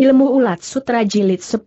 Ilmu Ulat Sutra Jilid 10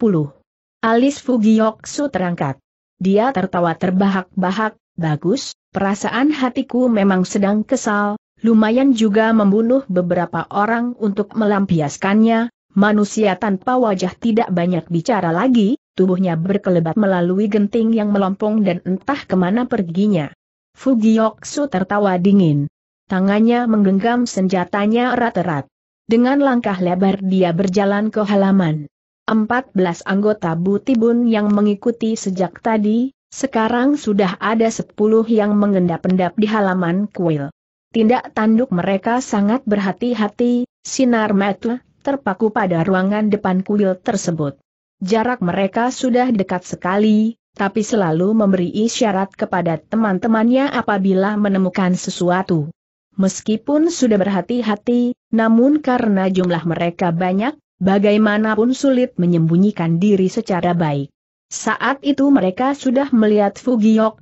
Alis Fugioksu terangkat. Dia tertawa terbahak-bahak, bagus, perasaan hatiku memang sedang kesal, lumayan juga membunuh beberapa orang untuk melampiaskannya, manusia tanpa wajah tidak banyak bicara lagi, tubuhnya berkelebat melalui genting yang melompong dan entah kemana perginya. Fugioksu tertawa dingin. Tangannya menggenggam senjatanya erat-erat. Dengan langkah lebar dia berjalan ke halaman. Empat belas anggota Butibun yang mengikuti sejak tadi, sekarang sudah ada sepuluh yang mengendap-endap di halaman kuil. Tindak tanduk mereka sangat berhati-hati, sinar mata terpaku pada ruangan depan kuil tersebut. Jarak mereka sudah dekat sekali, tapi selalu memberi isyarat kepada teman-temannya apabila menemukan sesuatu. Meskipun sudah berhati-hati, namun karena jumlah mereka banyak, bagaimanapun sulit menyembunyikan diri secara baik. Saat itu mereka sudah melihat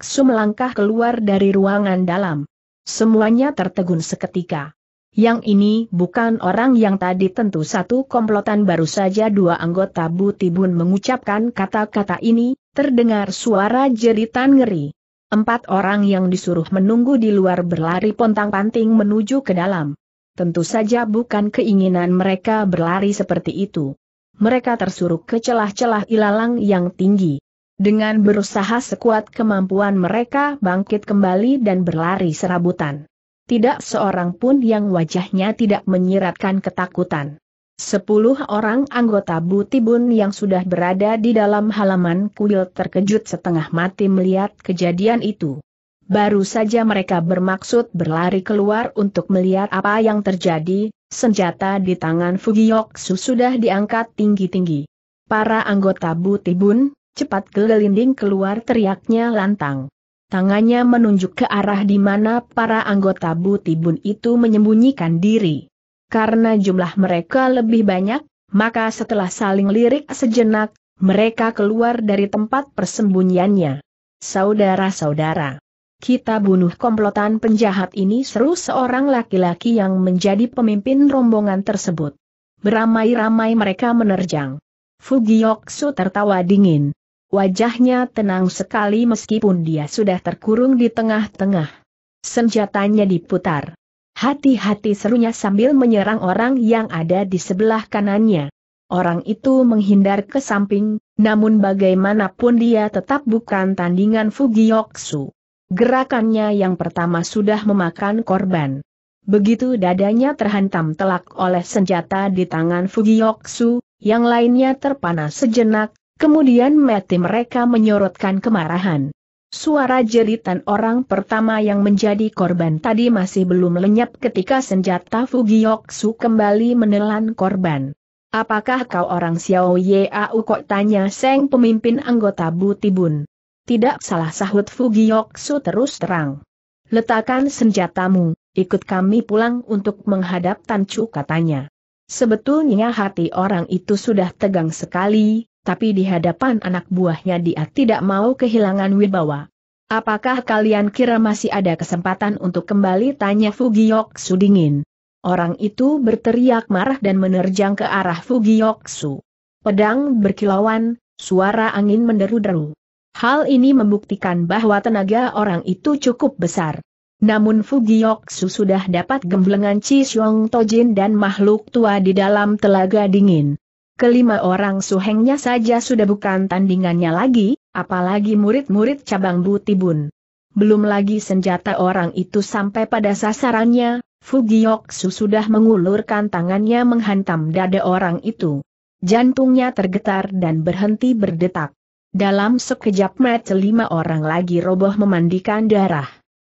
Su melangkah keluar dari ruangan dalam. Semuanya tertegun seketika. Yang ini bukan orang yang tadi tentu satu komplotan baru saja dua anggota Butibun mengucapkan kata-kata ini, terdengar suara jeritan ngeri. Empat orang yang disuruh menunggu di luar berlari pontang-panting menuju ke dalam. Tentu saja bukan keinginan mereka berlari seperti itu. Mereka tersuruh ke celah-celah ilalang yang tinggi. Dengan berusaha sekuat kemampuan mereka bangkit kembali dan berlari serabutan. Tidak seorang pun yang wajahnya tidak menyiratkan ketakutan. Sepuluh orang anggota Butibun yang sudah berada di dalam halaman kuil terkejut setengah mati melihat kejadian itu. Baru saja mereka bermaksud berlari keluar untuk melihat apa yang terjadi, senjata di tangan Fugiyoksu sudah diangkat tinggi-tinggi. Para anggota Butibun, cepat gelinding keluar teriaknya lantang. Tangannya menunjuk ke arah di mana para anggota Butibun itu menyembunyikan diri. Karena jumlah mereka lebih banyak, maka setelah saling lirik sejenak, mereka keluar dari tempat persembunyiannya. Saudara-saudara, kita bunuh komplotan penjahat ini seru seorang laki-laki yang menjadi pemimpin rombongan tersebut. Beramai-ramai mereka menerjang. Fugioksu tertawa dingin. Wajahnya tenang sekali meskipun dia sudah terkurung di tengah-tengah. Senjatanya diputar. Hati-hati serunya sambil menyerang orang yang ada di sebelah kanannya. Orang itu menghindar ke samping, namun bagaimanapun dia tetap bukan tandingan Fugioksu. Gerakannya yang pertama sudah memakan korban. Begitu dadanya terhantam telak oleh senjata di tangan Fugioksu, yang lainnya terpana sejenak, kemudian mati mereka menyorotkan kemarahan. Suara jeritan orang pertama yang menjadi korban tadi masih belum lenyap ketika senjata Fugiyoksu kembali menelan korban. Apakah kau orang Xiao Yeau kok tanya Seng pemimpin anggota Butibun? Tidak salah sahut Fugiyoksu terus terang. Letakkan senjatamu, ikut kami pulang untuk menghadap Tancu katanya. Sebetulnya hati orang itu sudah tegang sekali, tapi di hadapan anak buahnya dia tidak mau kehilangan wibawa. Apakah kalian kira masih ada kesempatan untuk kembali tanya Fugioksu dingin? Orang itu berteriak marah dan menerjang ke arah Fugioksu. Pedang berkilauan, suara angin menderu-deru. Hal ini membuktikan bahwa tenaga orang itu cukup besar. Namun Fugioksu sudah dapat gemblengan Chi Xiong Tojin dan makhluk tua di dalam telaga dingin kelima orang suhengnya saja sudah bukan tandingannya lagi, apalagi murid-murid cabang Butibun. Belum lagi senjata orang itu sampai pada sasarannya, Fugioksu sudah mengulurkan tangannya menghantam dada orang itu. Jantungnya tergetar dan berhenti berdetak. Dalam sekejap mata lima orang lagi roboh memandikan darah.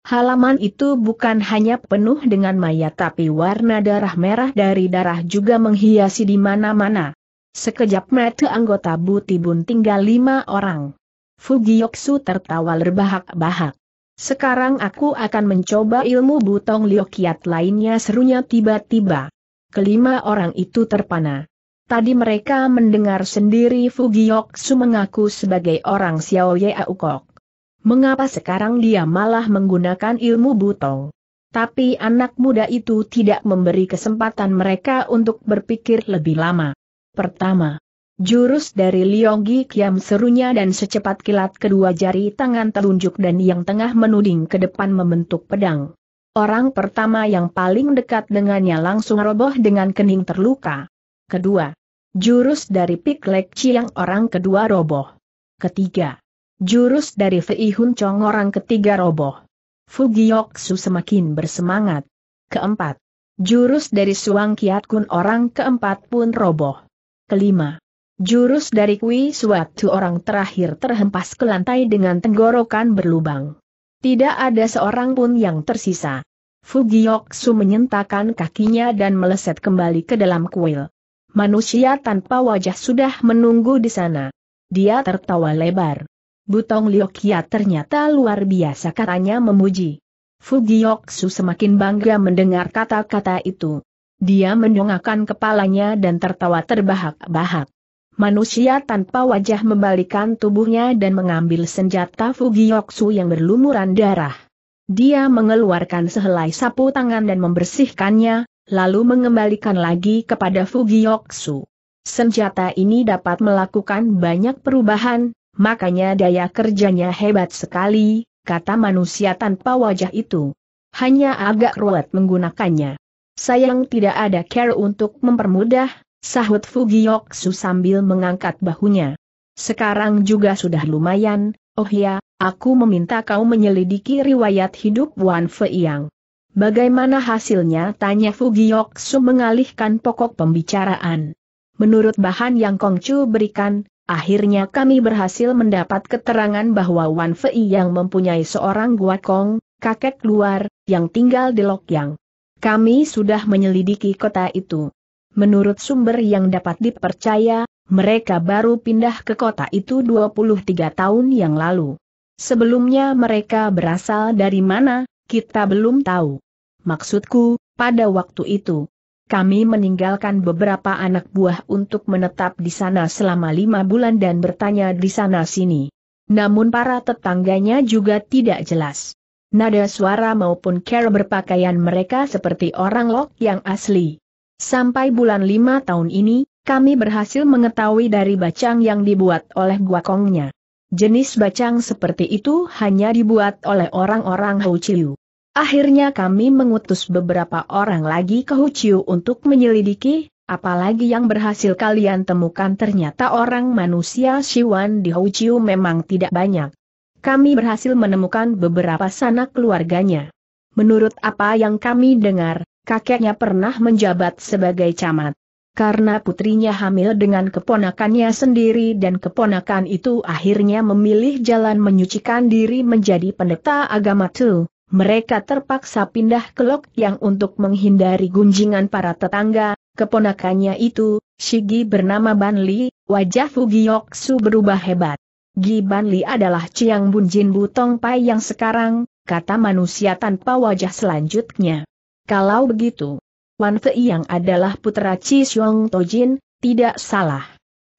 Halaman itu bukan hanya penuh dengan mayat tapi warna darah merah dari darah juga menghiasi di mana-mana. Sekejap mata anggota Butibun tinggal lima orang. Fugiyoksu tertawa lerbahak bahak Sekarang aku akan mencoba ilmu butong liokiat lainnya serunya tiba-tiba. Kelima orang itu terpana. Tadi mereka mendengar sendiri Fugiyoksu mengaku sebagai orang Xiao Aukok. Mengapa sekarang dia malah menggunakan ilmu butong? Tapi anak muda itu tidak memberi kesempatan mereka untuk berpikir lebih lama. Pertama, jurus dari Liogi Kiam serunya dan secepat kilat kedua jari tangan telunjuk dan yang tengah menuding ke depan membentuk pedang. Orang pertama yang paling dekat dengannya langsung roboh dengan kening terluka. Kedua, jurus dari Piklek Chiang orang kedua roboh. Ketiga, jurus dari Fei Hun Chong orang ketiga roboh. Su semakin bersemangat. Keempat, jurus dari Suang Kiat Kun orang keempat pun roboh kelima. Jurus dari Kui Suatu orang terakhir terhempas ke lantai dengan tenggorokan berlubang. Tidak ada seorang pun yang tersisa. Fugiyoksu menyentakan kakinya dan meleset kembali ke dalam kuil. Manusia tanpa wajah sudah menunggu di sana. Dia tertawa lebar. Butong Liokia ternyata luar biasa katanya memuji. Fugiyoksu semakin bangga mendengar kata-kata itu. Dia mendongakkan kepalanya dan tertawa terbahak-bahak. Manusia tanpa wajah membalikan tubuhnya dan mengambil senjata Fugioksu yang berlumuran darah. Dia mengeluarkan sehelai sapu tangan dan membersihkannya, lalu mengembalikan lagi kepada Fugioksu. Senjata ini dapat melakukan banyak perubahan, makanya daya kerjanya hebat sekali, kata manusia tanpa wajah itu. Hanya agak ruwet menggunakannya. Sayang tidak ada care untuk mempermudah, sahut Fugiyoksu sambil mengangkat bahunya. Sekarang juga sudah lumayan, oh ya, aku meminta kau menyelidiki riwayat hidup Wan Feiyang. Bagaimana hasilnya? Tanya Fugiyoksu mengalihkan pokok pembicaraan. Menurut bahan yang Kongcu berikan, Akhirnya kami berhasil mendapat keterangan bahwa Wan Fei yang mempunyai seorang guakong, kakek luar, yang tinggal di Lokyang. Kami sudah menyelidiki kota itu. Menurut sumber yang dapat dipercaya, mereka baru pindah ke kota itu 23 tahun yang lalu. Sebelumnya mereka berasal dari mana, kita belum tahu. Maksudku, pada waktu itu, kami meninggalkan beberapa anak buah untuk menetap di sana selama lima bulan dan bertanya di sana-sini. Namun para tetangganya juga tidak jelas nada suara maupun cara berpakaian mereka seperti orang lok yang asli. Sampai bulan lima tahun ini, kami berhasil mengetahui dari bacang yang dibuat oleh guakongnya. Jenis bacang seperti itu hanya dibuat oleh orang-orang Houchiu. Akhirnya kami mengutus beberapa orang lagi ke Houchiu untuk menyelidiki, apalagi yang berhasil kalian temukan ternyata orang manusia Siwan di Houchiu memang tidak banyak kami berhasil menemukan beberapa sanak keluarganya. Menurut apa yang kami dengar, kakeknya pernah menjabat sebagai camat. Karena putrinya hamil dengan keponakannya sendiri dan keponakan itu akhirnya memilih jalan menyucikan diri menjadi pendeta agama Tu, mereka terpaksa pindah ke Lok yang untuk menghindari gunjingan para tetangga, keponakannya itu, Shigi bernama Banli, wajah Fugiyoksu berubah hebat. Giban Li adalah Chiang Bun Jin Butong Pai yang sekarang, kata manusia tanpa wajah selanjutnya. Kalau begitu, Wan Fei yang adalah putra Chi Xiong Tojin, tidak salah.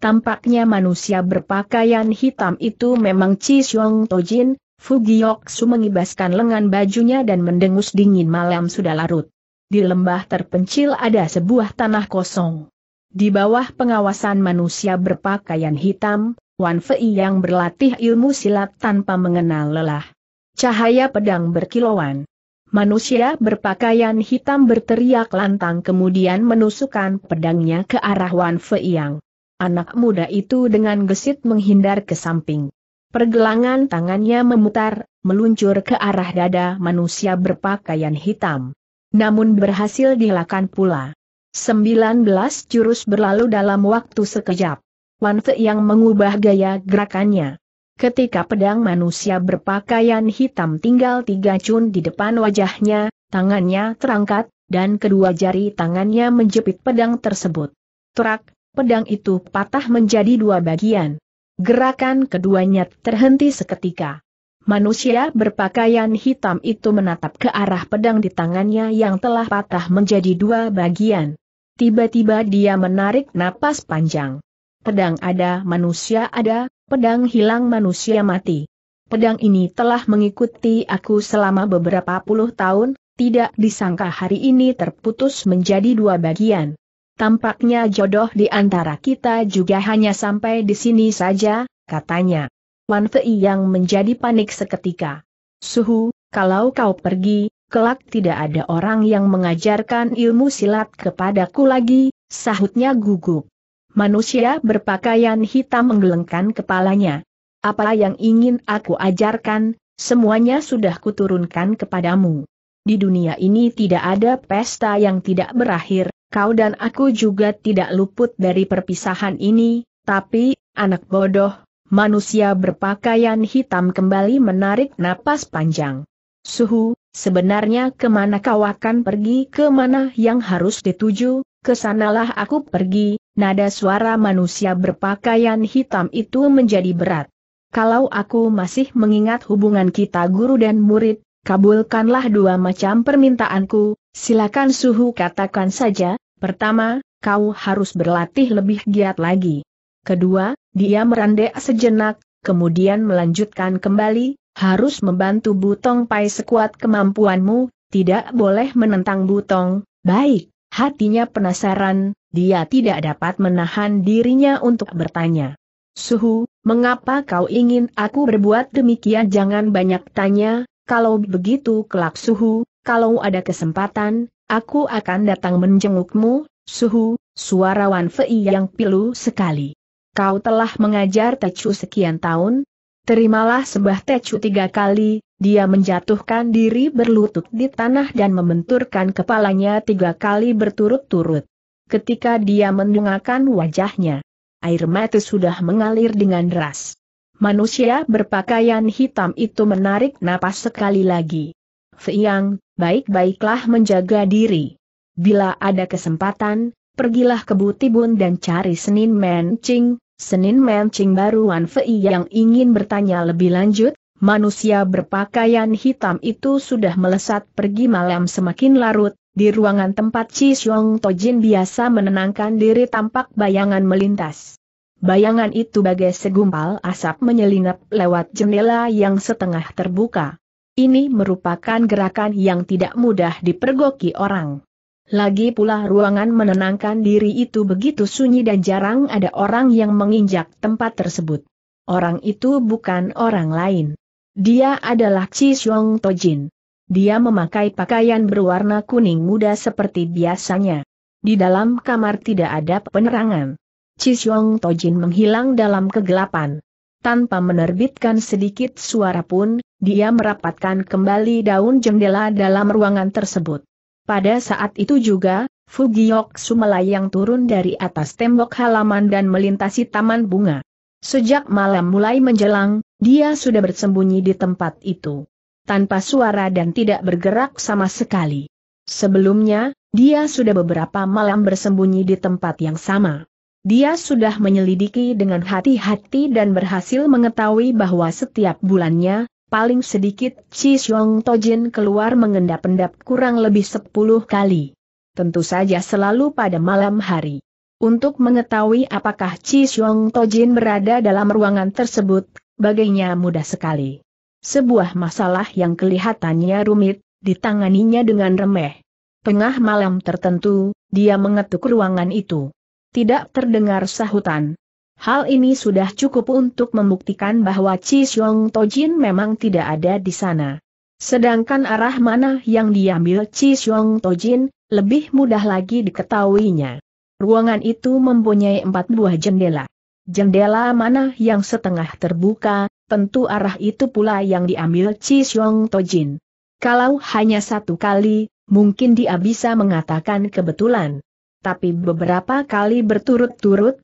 Tampaknya manusia berpakaian hitam itu memang Chi Xiong Tojin, Su mengibaskan lengan bajunya dan mendengus dingin malam sudah larut. Di lembah terpencil ada sebuah tanah kosong. Di bawah pengawasan manusia berpakaian hitam, Wan Fei yang berlatih ilmu silat tanpa mengenal lelah. Cahaya pedang berkilauan. Manusia berpakaian hitam berteriak lantang kemudian menusukkan pedangnya ke arah Wan Fei yang. Anak muda itu dengan gesit menghindar ke samping. Pergelangan tangannya memutar, meluncur ke arah dada manusia berpakaian hitam. Namun berhasil dilakukan pula. 19 jurus berlalu dalam waktu sekejap. Wanse yang mengubah gaya gerakannya. Ketika pedang manusia berpakaian hitam tinggal tiga cun di depan wajahnya, tangannya terangkat, dan kedua jari tangannya menjepit pedang tersebut. Terak, pedang itu patah menjadi dua bagian. Gerakan keduanya terhenti seketika. Manusia berpakaian hitam itu menatap ke arah pedang di tangannya yang telah patah menjadi dua bagian. Tiba-tiba dia menarik napas panjang. Pedang ada, manusia ada, pedang hilang manusia mati. Pedang ini telah mengikuti aku selama beberapa puluh tahun, tidak disangka hari ini terputus menjadi dua bagian. Tampaknya jodoh di antara kita juga hanya sampai di sini saja, katanya. Wan Fei yang menjadi panik seketika. Suhu, kalau kau pergi, kelak tidak ada orang yang mengajarkan ilmu silat kepadaku lagi, sahutnya gugup. Manusia berpakaian hitam menggelengkan kepalanya. Apa yang ingin aku ajarkan, semuanya sudah kuturunkan kepadamu. Di dunia ini tidak ada pesta yang tidak berakhir, kau dan aku juga tidak luput dari perpisahan ini, tapi, anak bodoh, manusia berpakaian hitam kembali menarik napas panjang. Suhu, sebenarnya kemana kau akan pergi kemana yang harus dituju, kesanalah aku pergi, nada suara manusia berpakaian hitam itu menjadi berat. Kalau aku masih mengingat hubungan kita guru dan murid, kabulkanlah dua macam permintaanku, silakan suhu katakan saja, pertama, kau harus berlatih lebih giat lagi. Kedua, dia merandek sejenak, kemudian melanjutkan kembali, harus membantu Butong Pai sekuat kemampuanmu, tidak boleh menentang Butong, baik, hatinya penasaran, dia tidak dapat menahan dirinya untuk bertanya. Suhu, mengapa kau ingin aku berbuat demikian? Jangan banyak tanya, kalau begitu kelak Suhu, kalau ada kesempatan, aku akan datang menjengukmu, Suhu, suara Wan Fei yang pilu sekali. Kau telah mengajar Tecu sekian tahun, terimalah sebuah Tecu tiga kali, dia menjatuhkan diri berlutut di tanah dan membenturkan kepalanya tiga kali berturut-turut ketika dia mendungakan wajahnya. Air mata sudah mengalir dengan deras. Manusia berpakaian hitam itu menarik napas sekali lagi. Fiang, baik-baiklah menjaga diri. Bila ada kesempatan, pergilah ke Butibun dan cari Senin Mencing. Senin Mencing baruan Fei yang ingin bertanya lebih lanjut, manusia berpakaian hitam itu sudah melesat pergi malam semakin larut, di ruangan tempat Chi Xiong Tojin biasa menenangkan diri tampak bayangan melintas. Bayangan itu bagai segumpal asap menyelinap lewat jendela yang setengah terbuka. Ini merupakan gerakan yang tidak mudah dipergoki orang. Lagi pula ruangan menenangkan diri itu begitu sunyi dan jarang ada orang yang menginjak tempat tersebut. Orang itu bukan orang lain. Dia adalah Chi Xiong Tojin. Dia memakai pakaian berwarna kuning muda seperti biasanya. Di dalam kamar tidak ada penerangan. Cisyong Tojin menghilang dalam kegelapan. Tanpa menerbitkan sedikit suara pun, dia merapatkan kembali daun jendela dalam ruangan tersebut. Pada saat itu juga, Fugiok Sumelayang turun dari atas tembok halaman dan melintasi taman bunga. Sejak malam mulai menjelang, dia sudah bersembunyi di tempat itu tanpa suara dan tidak bergerak sama sekali. Sebelumnya, dia sudah beberapa malam bersembunyi di tempat yang sama. Dia sudah menyelidiki dengan hati-hati dan berhasil mengetahui bahwa setiap bulannya, paling sedikit Chi Xiong Tojin keluar mengendap-endap kurang lebih 10 kali. Tentu saja selalu pada malam hari. Untuk mengetahui apakah Chi Xiong Tojin berada dalam ruangan tersebut, baginya mudah sekali. Sebuah masalah yang kelihatannya rumit, ditanganinya dengan remeh. Tengah malam tertentu, dia mengetuk ruangan itu. Tidak terdengar sahutan. Hal ini sudah cukup untuk membuktikan bahwa Chi Xiong Tojin memang tidak ada di sana. Sedangkan arah mana yang diambil Chi Xiong Tojin, lebih mudah lagi diketahuinya. Ruangan itu mempunyai empat buah jendela. Jendela mana yang setengah terbuka, tentu arah itu pula yang diambil Chi Xiong Tojin. Kalau hanya satu kali, mungkin dia bisa mengatakan kebetulan. Tapi beberapa kali berturut-turut,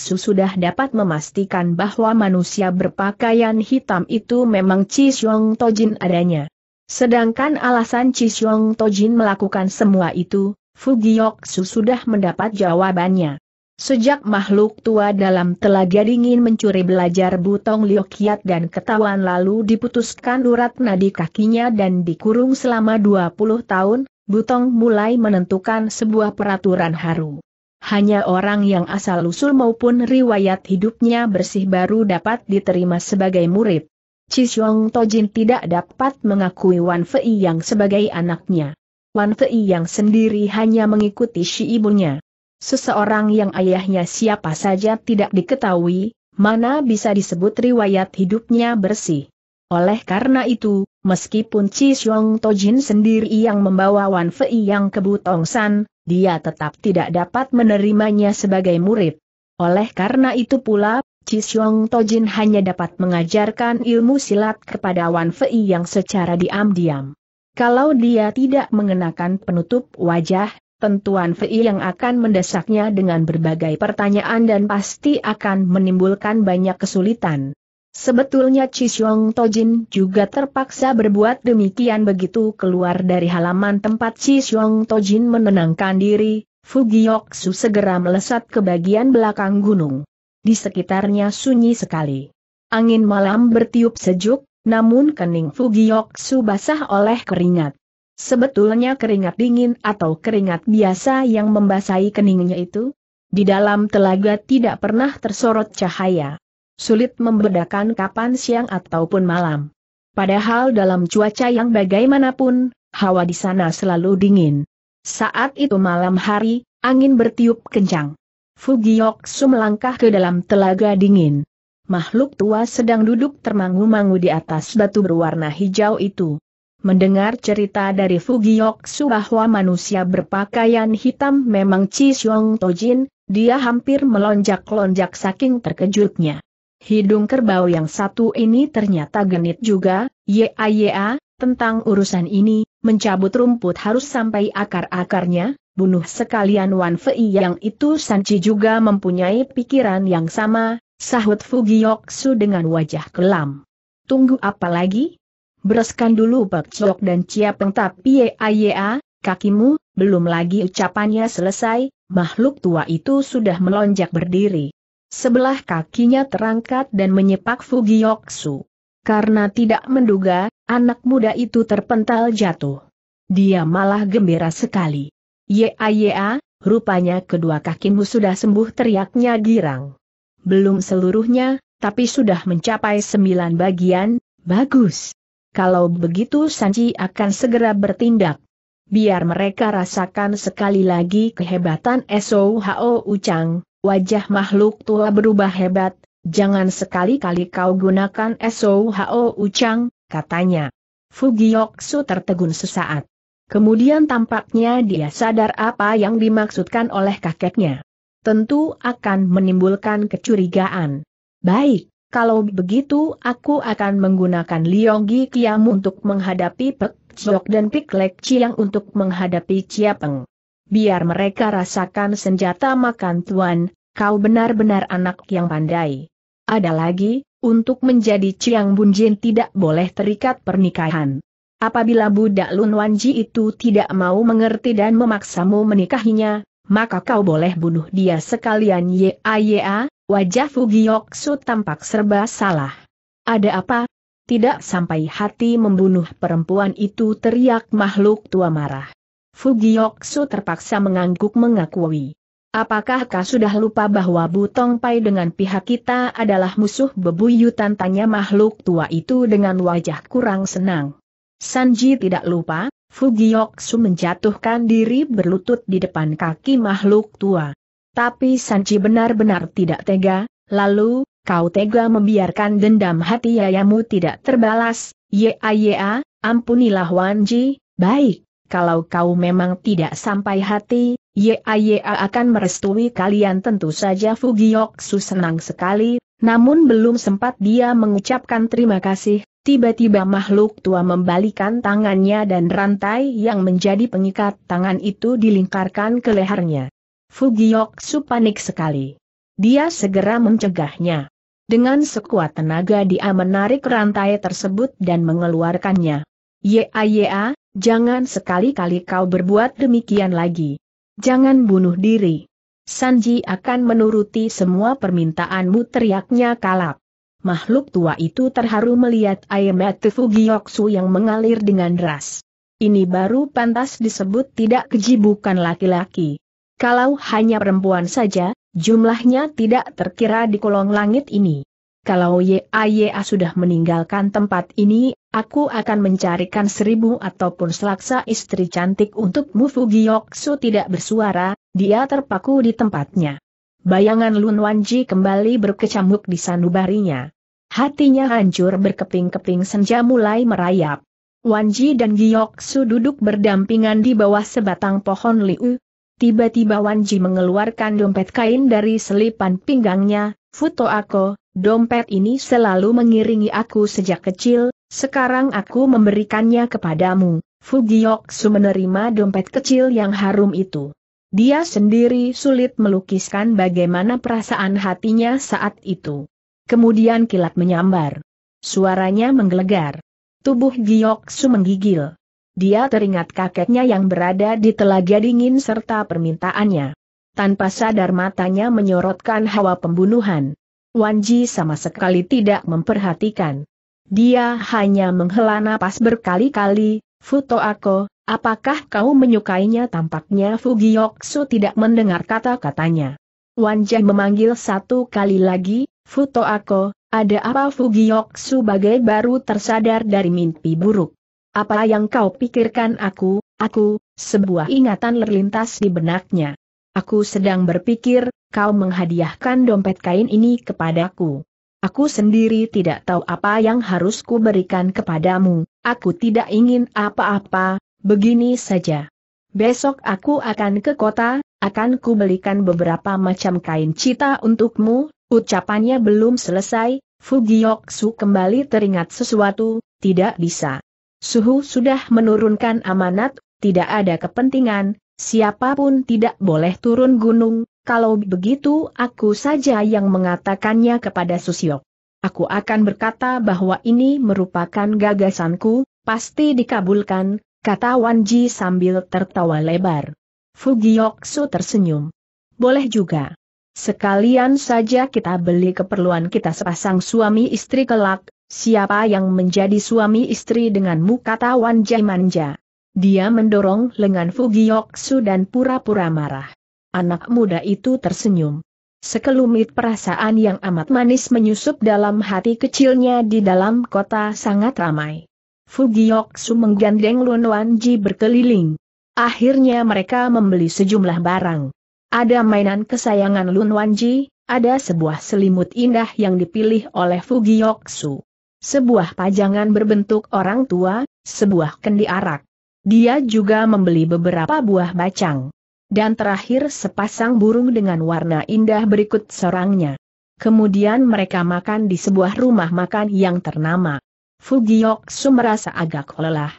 Su sudah dapat memastikan bahwa manusia berpakaian hitam itu memang Chi Xiong Tojin adanya. Sedangkan alasan Chi Xiong Tojin melakukan semua itu, Su sudah mendapat jawabannya. Sejak makhluk tua dalam telaga dingin mencuri belajar butong liokiat dan ketahuan lalu diputuskan urat nadi kakinya dan dikurung selama 20 tahun, butong mulai menentukan sebuah peraturan haru. Hanya orang yang asal-usul maupun riwayat hidupnya bersih baru dapat diterima sebagai murid. Cisyong Tojin tidak dapat mengakui Wan Fei yang sebagai anaknya. Wan Fei yang sendiri hanya mengikuti si ibunya. Seseorang yang ayahnya siapa saja tidak diketahui, mana bisa disebut riwayat hidupnya bersih. Oleh karena itu, meskipun Chi Xiong Tojin sendiri yang membawa Wan Fei yang ke Butongsan, dia tetap tidak dapat menerimanya sebagai murid. Oleh karena itu pula, Chi Xiong Tojin hanya dapat mengajarkan ilmu silat kepada Wan Fei yang secara diam-diam. Kalau dia tidak mengenakan penutup wajah, tentuan Fei yang akan mendesaknya dengan berbagai pertanyaan dan pasti akan menimbulkan banyak kesulitan. Sebetulnya Chisyong Tojin juga terpaksa berbuat demikian begitu keluar dari halaman tempat Chisyong Tojin menenangkan diri, Fugioksu segera melesat ke bagian belakang gunung. Di sekitarnya sunyi sekali. Angin malam bertiup sejuk, namun kening Fugioksu basah oleh keringat. Sebetulnya keringat dingin atau keringat biasa yang membasahi keningnya itu? Di dalam telaga tidak pernah tersorot cahaya. Sulit membedakan kapan siang ataupun malam. Padahal dalam cuaca yang bagaimanapun, hawa di sana selalu dingin. Saat itu malam hari, angin bertiup kencang. Fugiyoksu melangkah ke dalam telaga dingin. Makhluk tua sedang duduk termangu-mangu di atas batu berwarna hijau itu. Mendengar cerita dari Fugioksu bahwa manusia berpakaian hitam memang Chi Xiong Tojin, dia hampir melonjak-lonjak saking terkejutnya. Hidung kerbau yang satu ini ternyata genit juga, ya ya, tentang urusan ini, mencabut rumput harus sampai akar-akarnya, bunuh sekalian Wan Fei yang itu Sanji juga mempunyai pikiran yang sama, sahut Fugioksu dengan wajah kelam. Tunggu apa lagi? Bereskan dulu Pak Cok dan Cia Peng tapi ya, kakimu, belum lagi ucapannya selesai, makhluk tua itu sudah melonjak berdiri. Sebelah kakinya terangkat dan menyepak Yoksu. Karena tidak menduga, anak muda itu terpental jatuh. Dia malah gembira sekali. Ya, rupanya kedua kakimu sudah sembuh teriaknya girang. Belum seluruhnya, tapi sudah mencapai sembilan bagian, bagus kalau begitu Sanji akan segera bertindak. Biar mereka rasakan sekali lagi kehebatan SOHO Ucang, wajah makhluk tua berubah hebat, jangan sekali-kali kau gunakan SOHO Ucang, katanya. Fugioksu tertegun sesaat. Kemudian tampaknya dia sadar apa yang dimaksudkan oleh kakeknya. Tentu akan menimbulkan kecurigaan. Baik, kalau begitu aku akan menggunakan Lionggi Kiam untuk menghadapi Pek Jok dan Pik Lek Chiang untuk menghadapi Chiapeng. Biar mereka rasakan senjata makan tuan, kau benar-benar anak yang pandai. Ada lagi, untuk menjadi Chiang Bunjin tidak boleh terikat pernikahan. Apabila budak Lun Wanji itu tidak mau mengerti dan memaksamu menikahinya, maka kau boleh bunuh dia sekalian ya wajah Fugioksu tampak serba salah. Ada apa? Tidak sampai hati membunuh perempuan itu teriak makhluk tua marah. Fugioksu terpaksa mengangguk mengakui. Apakah kau sudah lupa bahwa Butong Pai dengan pihak kita adalah musuh bebuyutan tanya makhluk tua itu dengan wajah kurang senang. Sanji tidak lupa, Fugiyoksu menjatuhkan diri berlutut di depan kaki makhluk tua. Tapi Sanci benar-benar tidak tega, lalu, kau tega membiarkan dendam hati yayamu tidak terbalas, ya ya, ampunilah Wanji, baik, kalau kau memang tidak sampai hati, ya, ya akan merestui kalian tentu saja Fugiyoksu senang sekali, namun belum sempat dia mengucapkan terima kasih, Tiba-tiba makhluk tua membalikan tangannya dan rantai yang menjadi pengikat tangan itu dilingkarkan ke lehernya. Su panik sekali. Dia segera mencegahnya. Dengan sekuat tenaga dia menarik rantai tersebut dan mengeluarkannya. Ya ya, jangan sekali-kali kau berbuat demikian lagi. Jangan bunuh diri. Sanji akan menuruti semua permintaanmu teriaknya kalap makhluk tua itu terharu melihat air mata Fugioksu yang mengalir dengan deras. Ini baru pantas disebut tidak keji bukan laki-laki. Kalau hanya perempuan saja, jumlahnya tidak terkira di kolong langit ini. Kalau YAYA sudah meninggalkan tempat ini, aku akan mencarikan seribu ataupun selaksa istri cantik untukmu Fugioksu tidak bersuara, dia terpaku di tempatnya. Bayangan Lun Wanji kembali berkecamuk di sanubarinya. Hatinya hancur berkeping-keping senja mulai merayap. Wanji dan Giyoksu duduk berdampingan di bawah sebatang pohon liu. Tiba-tiba Wanji mengeluarkan dompet kain dari selipan pinggangnya, Futo aku, dompet ini selalu mengiringi aku sejak kecil, sekarang aku memberikannya kepadamu. Fu Su menerima dompet kecil yang harum itu. Dia sendiri sulit melukiskan bagaimana perasaan hatinya saat itu. Kemudian kilat menyambar. Suaranya menggelegar. Tubuh Giok Su menggigil. Dia teringat kakeknya yang berada di telaga dingin serta permintaannya. Tanpa sadar matanya menyorotkan hawa pembunuhan. Wanji sama sekali tidak memperhatikan. Dia hanya menghela napas berkali-kali, Futo Ako, apakah kau menyukainya tampaknya Fugioksu tidak mendengar kata-katanya. Wanja memanggil satu kali lagi, Futo Ako, ada apa Fugioksu bagai baru tersadar dari mimpi buruk. Apa yang kau pikirkan aku, aku, sebuah ingatan terlintas di benaknya. Aku sedang berpikir, kau menghadiahkan dompet kain ini kepadaku. Aku sendiri tidak tahu apa yang harus kuberikan kepadamu, aku tidak ingin apa-apa, begini saja. Besok aku akan ke kota, akan kubelikan beberapa macam kain cita untukmu, ucapannya belum selesai, Fugiyoksu kembali teringat sesuatu, tidak bisa. Suhu sudah menurunkan amanat, tidak ada kepentingan, siapapun tidak boleh turun gunung, kalau begitu aku saja yang mengatakannya kepada Susio. Aku akan berkata bahwa ini merupakan gagasanku, pasti dikabulkan, kata Wanji sambil tertawa lebar. Fugiyoksu tersenyum. Boleh juga. Sekalian saja kita beli keperluan kita sepasang suami istri kelak, siapa yang menjadi suami istri denganmu kata Wanji manja. Dia mendorong lengan Fugiyoksu dan pura-pura marah. Anak muda itu tersenyum. Sekelumit perasaan yang amat manis menyusup dalam hati kecilnya di dalam kota sangat ramai. Fugiyoksu menggandeng Lun Wanji berkeliling. Akhirnya mereka membeli sejumlah barang. Ada mainan kesayangan Lun Wanji, ada sebuah selimut indah yang dipilih oleh Fugiyoksu. Sebuah pajangan berbentuk orang tua, sebuah kendi arak. Dia juga membeli beberapa buah bacang dan terakhir sepasang burung dengan warna indah berikut serangnya. Kemudian mereka makan di sebuah rumah makan yang ternama. Su merasa agak lelah.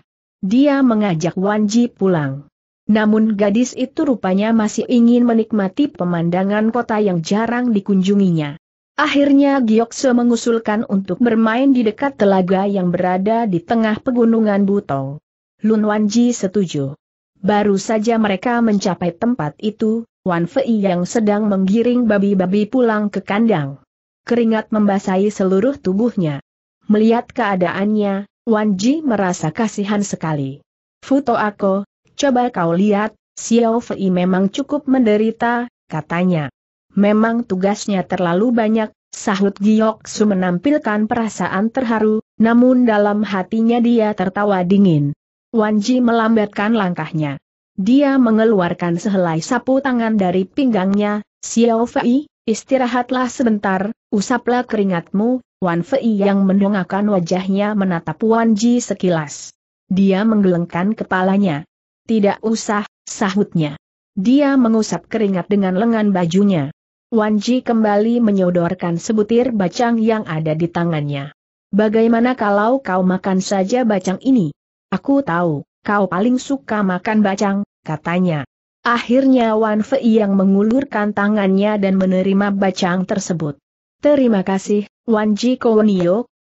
Dia mengajak Wanji pulang. Namun gadis itu rupanya masih ingin menikmati pemandangan kota yang jarang dikunjunginya. Akhirnya Giokse mengusulkan untuk bermain di dekat telaga yang berada di tengah pegunungan Butong. Lun Wanji setuju. Baru saja mereka mencapai tempat itu, Wan Fei yang sedang menggiring babi-babi pulang ke kandang. Keringat membasahi seluruh tubuhnya. Melihat keadaannya, Wan Ji merasa kasihan sekali. Futo aku, coba kau lihat, Xiao Fei memang cukup menderita, katanya. Memang tugasnya terlalu banyak, sahut Giok Su menampilkan perasaan terharu, namun dalam hatinya dia tertawa dingin. Wan Ji melambatkan langkahnya. Dia mengeluarkan sehelai sapu tangan dari pinggangnya, Xiao Fei, istirahatlah sebentar, usaplah keringatmu, Wan Fei yang mendongakkan wajahnya menatap Wan Ji sekilas. Dia menggelengkan kepalanya. Tidak usah, sahutnya. Dia mengusap keringat dengan lengan bajunya. Wan Ji kembali menyodorkan sebutir bacang yang ada di tangannya. Bagaimana kalau kau makan saja bacang ini? Aku tahu, kau paling suka makan bacang, katanya. Akhirnya Wan Fei yang mengulurkan tangannya dan menerima bacang tersebut. Terima kasih, Wan Ji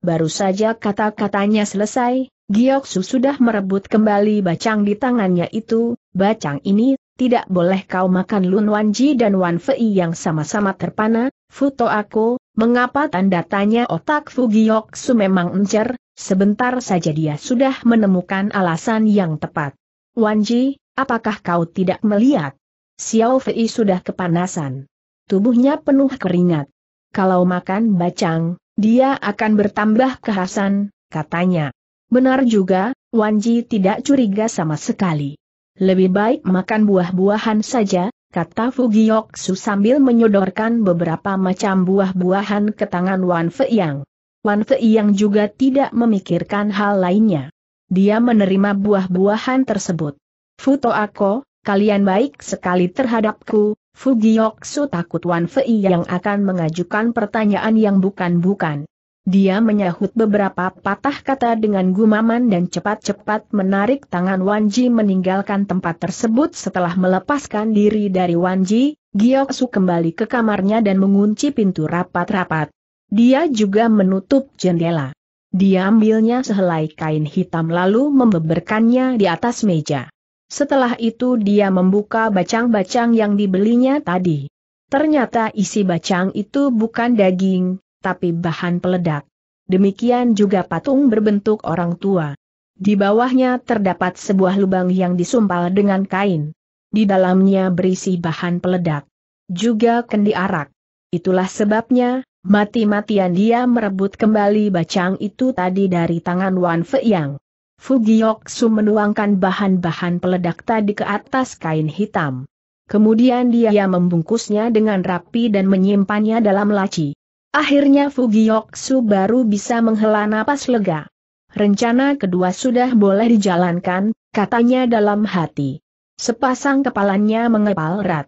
baru saja kata-katanya selesai, Gioksu sudah merebut kembali bacang di tangannya itu, bacang ini, tidak boleh kau makan Lun Wan Ji dan Wan Fei yang sama-sama terpana, foto aku, mengapa tanda tanya otak Fu Fugioksu memang encer, Sebentar saja dia sudah menemukan alasan yang tepat. Wanji, apakah kau tidak melihat? Xiao Fei sudah kepanasan. Tubuhnya penuh keringat. Kalau makan bacang, dia akan bertambah kehasan, katanya. Benar juga, Wanji tidak curiga sama sekali. Lebih baik makan buah-buahan saja, kata Su sambil menyodorkan beberapa macam buah-buahan ke tangan Wan Fei yang. Pan Fei yang juga tidak memikirkan hal lainnya. Dia menerima buah-buahan tersebut. Futo Ako, kalian baik sekali terhadapku, Fugioksu takut Wan Fei yang akan mengajukan pertanyaan yang bukan-bukan. Dia menyahut beberapa patah kata dengan gumaman dan cepat-cepat menarik tangan Ji meninggalkan tempat tersebut setelah melepaskan diri dari Wanji, Giyoksu kembali ke kamarnya dan mengunci pintu rapat-rapat. Dia juga menutup jendela. Dia ambilnya sehelai kain hitam lalu membeberkannya di atas meja. Setelah itu dia membuka bacang-bacang yang dibelinya tadi. Ternyata isi bacang itu bukan daging, tapi bahan peledak. Demikian juga patung berbentuk orang tua. Di bawahnya terdapat sebuah lubang yang disumpal dengan kain. Di dalamnya berisi bahan peledak. Juga kendi arak. Itulah sebabnya, Mati-matian dia merebut kembali bacang itu tadi dari tangan Wan Fei Yang. Su menuangkan bahan-bahan peledak tadi ke atas kain hitam. Kemudian dia membungkusnya dengan rapi dan menyimpannya dalam laci. Akhirnya Su baru bisa menghela napas lega. Rencana kedua sudah boleh dijalankan, katanya dalam hati. Sepasang kepalanya mengepal erat.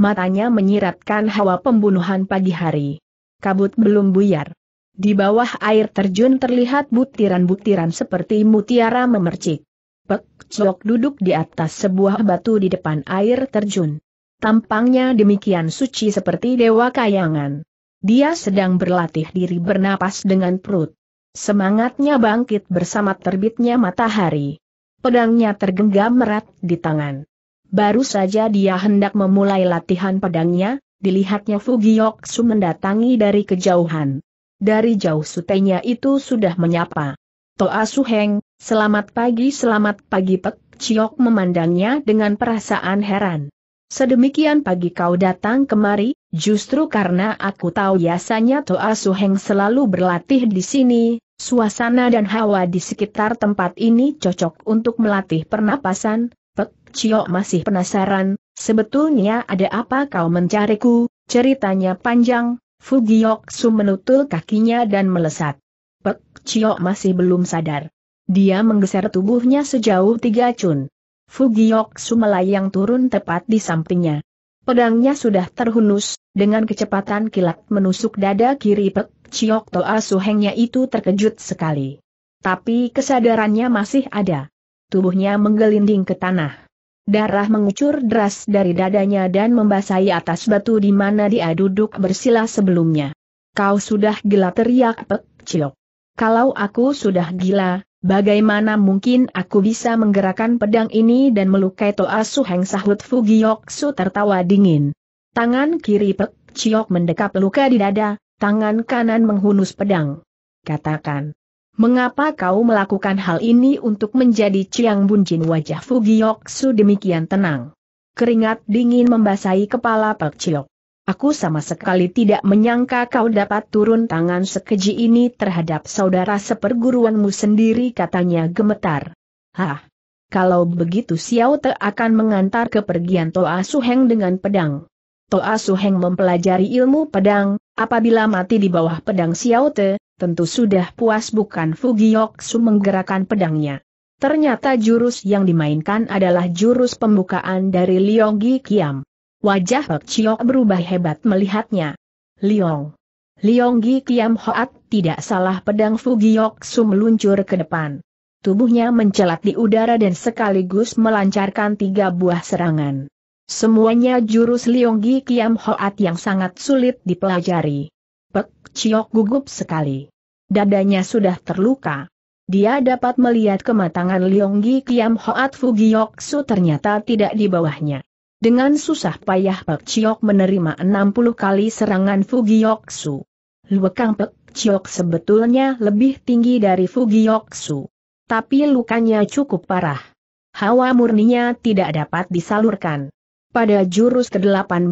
Matanya menyiratkan hawa pembunuhan pagi hari kabut belum buyar. Di bawah air terjun terlihat butiran-butiran seperti mutiara memercik. Pek Cok duduk di atas sebuah batu di depan air terjun. Tampangnya demikian suci seperti dewa kayangan. Dia sedang berlatih diri bernapas dengan perut. Semangatnya bangkit bersama terbitnya matahari. Pedangnya tergenggam erat di tangan. Baru saja dia hendak memulai latihan pedangnya, dilihatnya su mendatangi dari kejauhan. Dari jauh sutenya itu sudah menyapa. Toa Suheng, selamat pagi selamat pagi Pek Ciok memandangnya dengan perasaan heran. Sedemikian pagi kau datang kemari, justru karena aku tahu biasanya Toa Suheng selalu berlatih di sini, suasana dan hawa di sekitar tempat ini cocok untuk melatih pernapasan, Pek Ciok masih penasaran, Sebetulnya ada apa kau mencariku? Ceritanya panjang, Su menutul kakinya dan melesat. Pek Chiok masih belum sadar. Dia menggeser tubuhnya sejauh tiga cun. Su melayang turun tepat di sampingnya. Pedangnya sudah terhunus, dengan kecepatan kilat menusuk dada kiri Pek Chiok Toa Suhengnya itu terkejut sekali. Tapi kesadarannya masih ada. Tubuhnya menggelinding ke tanah. Darah mengucur deras dari dadanya dan membasahi atas batu di mana dia duduk bersila sebelumnya. Kau sudah gila teriak Pek Ciok. Kalau aku sudah gila, bagaimana mungkin aku bisa menggerakkan pedang ini dan melukai Toa Suheng sahut Fugiyoksu tertawa dingin. Tangan kiri Pek Ciok mendekap luka di dada, tangan kanan menghunus pedang. Katakan. Mengapa kau melakukan hal ini untuk menjadi Chiang Bunjin wajah Fugioksu demikian tenang? Keringat dingin membasahi kepala Pak Chiok. Aku sama sekali tidak menyangka kau dapat turun tangan sekeji ini terhadap saudara seperguruanmu sendiri katanya gemetar. Hah! Kalau begitu Xiao Te akan mengantar kepergian Toa Suheng dengan pedang. Toa Suheng mempelajari ilmu pedang, apabila mati di bawah pedang Xiao Te, Tentu sudah puas bukan Fugiyoksu menggerakkan pedangnya. Ternyata jurus yang dimainkan adalah jurus pembukaan dari Liyonggi Kiam. Wajah Hek berubah hebat melihatnya. Liong. Liyonggi Kiam Hoat tidak salah pedang Fugiyoksu meluncur ke depan. Tubuhnya mencelat di udara dan sekaligus melancarkan tiga buah serangan. Semuanya jurus Liyonggi Kiam Hoat yang sangat sulit dipelajari. Ciok gugup sekali. Dadanya sudah terluka. Dia dapat melihat kematangan Leonggi Kiam Hoat Fugioksu ternyata tidak di bawahnya. Dengan susah payah Pek Ciok menerima 60 kali serangan Fugioksu. Luekang Pek Ciok sebetulnya lebih tinggi dari Fugioksu. Tapi lukanya cukup parah. Hawa murninya tidak dapat disalurkan. Pada jurus ke-18,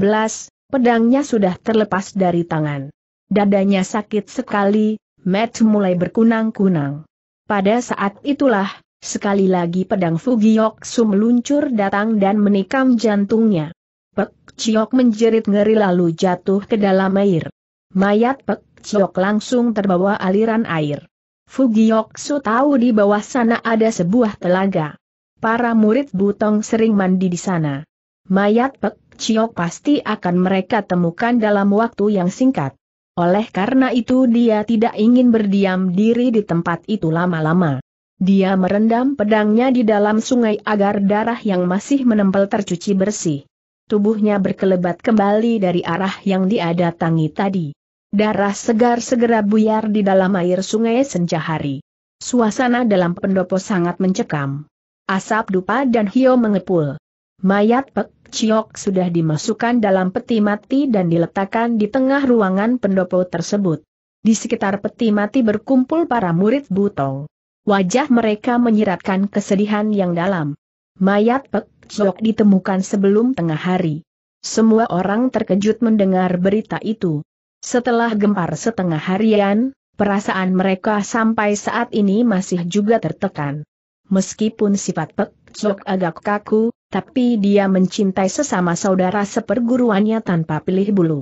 pedangnya sudah terlepas dari tangan. Dadanya sakit sekali, Matt mulai berkunang-kunang. Pada saat itulah, sekali lagi pedang Fugioksu meluncur datang dan menikam jantungnya. Pek Ciok menjerit ngeri lalu jatuh ke dalam air. Mayat Pek Ciok langsung terbawa aliran air. Fugioksu tahu di bawah sana ada sebuah telaga. Para murid Butong sering mandi di sana. Mayat Pek Ciok pasti akan mereka temukan dalam waktu yang singkat. Oleh karena itu dia tidak ingin berdiam diri di tempat itu lama-lama. Dia merendam pedangnya di dalam sungai agar darah yang masih menempel tercuci bersih. Tubuhnya berkelebat kembali dari arah yang diadatangi tadi. Darah segar segera buyar di dalam air sungai senja hari. Suasana dalam pendopo sangat mencekam. Asap dupa dan hio mengepul. Mayat Pek Chiok sudah dimasukkan dalam peti mati dan diletakkan di tengah ruangan pendopo tersebut. Di sekitar peti mati berkumpul para murid Butong. Wajah mereka menyiratkan kesedihan yang dalam. Mayat Pek Chiok ditemukan sebelum tengah hari. Semua orang terkejut mendengar berita itu. Setelah gempar setengah harian, perasaan mereka sampai saat ini masih juga tertekan. Meskipun sifat Pek Sok agak kaku, tapi dia mencintai sesama saudara seperguruannya tanpa pilih bulu.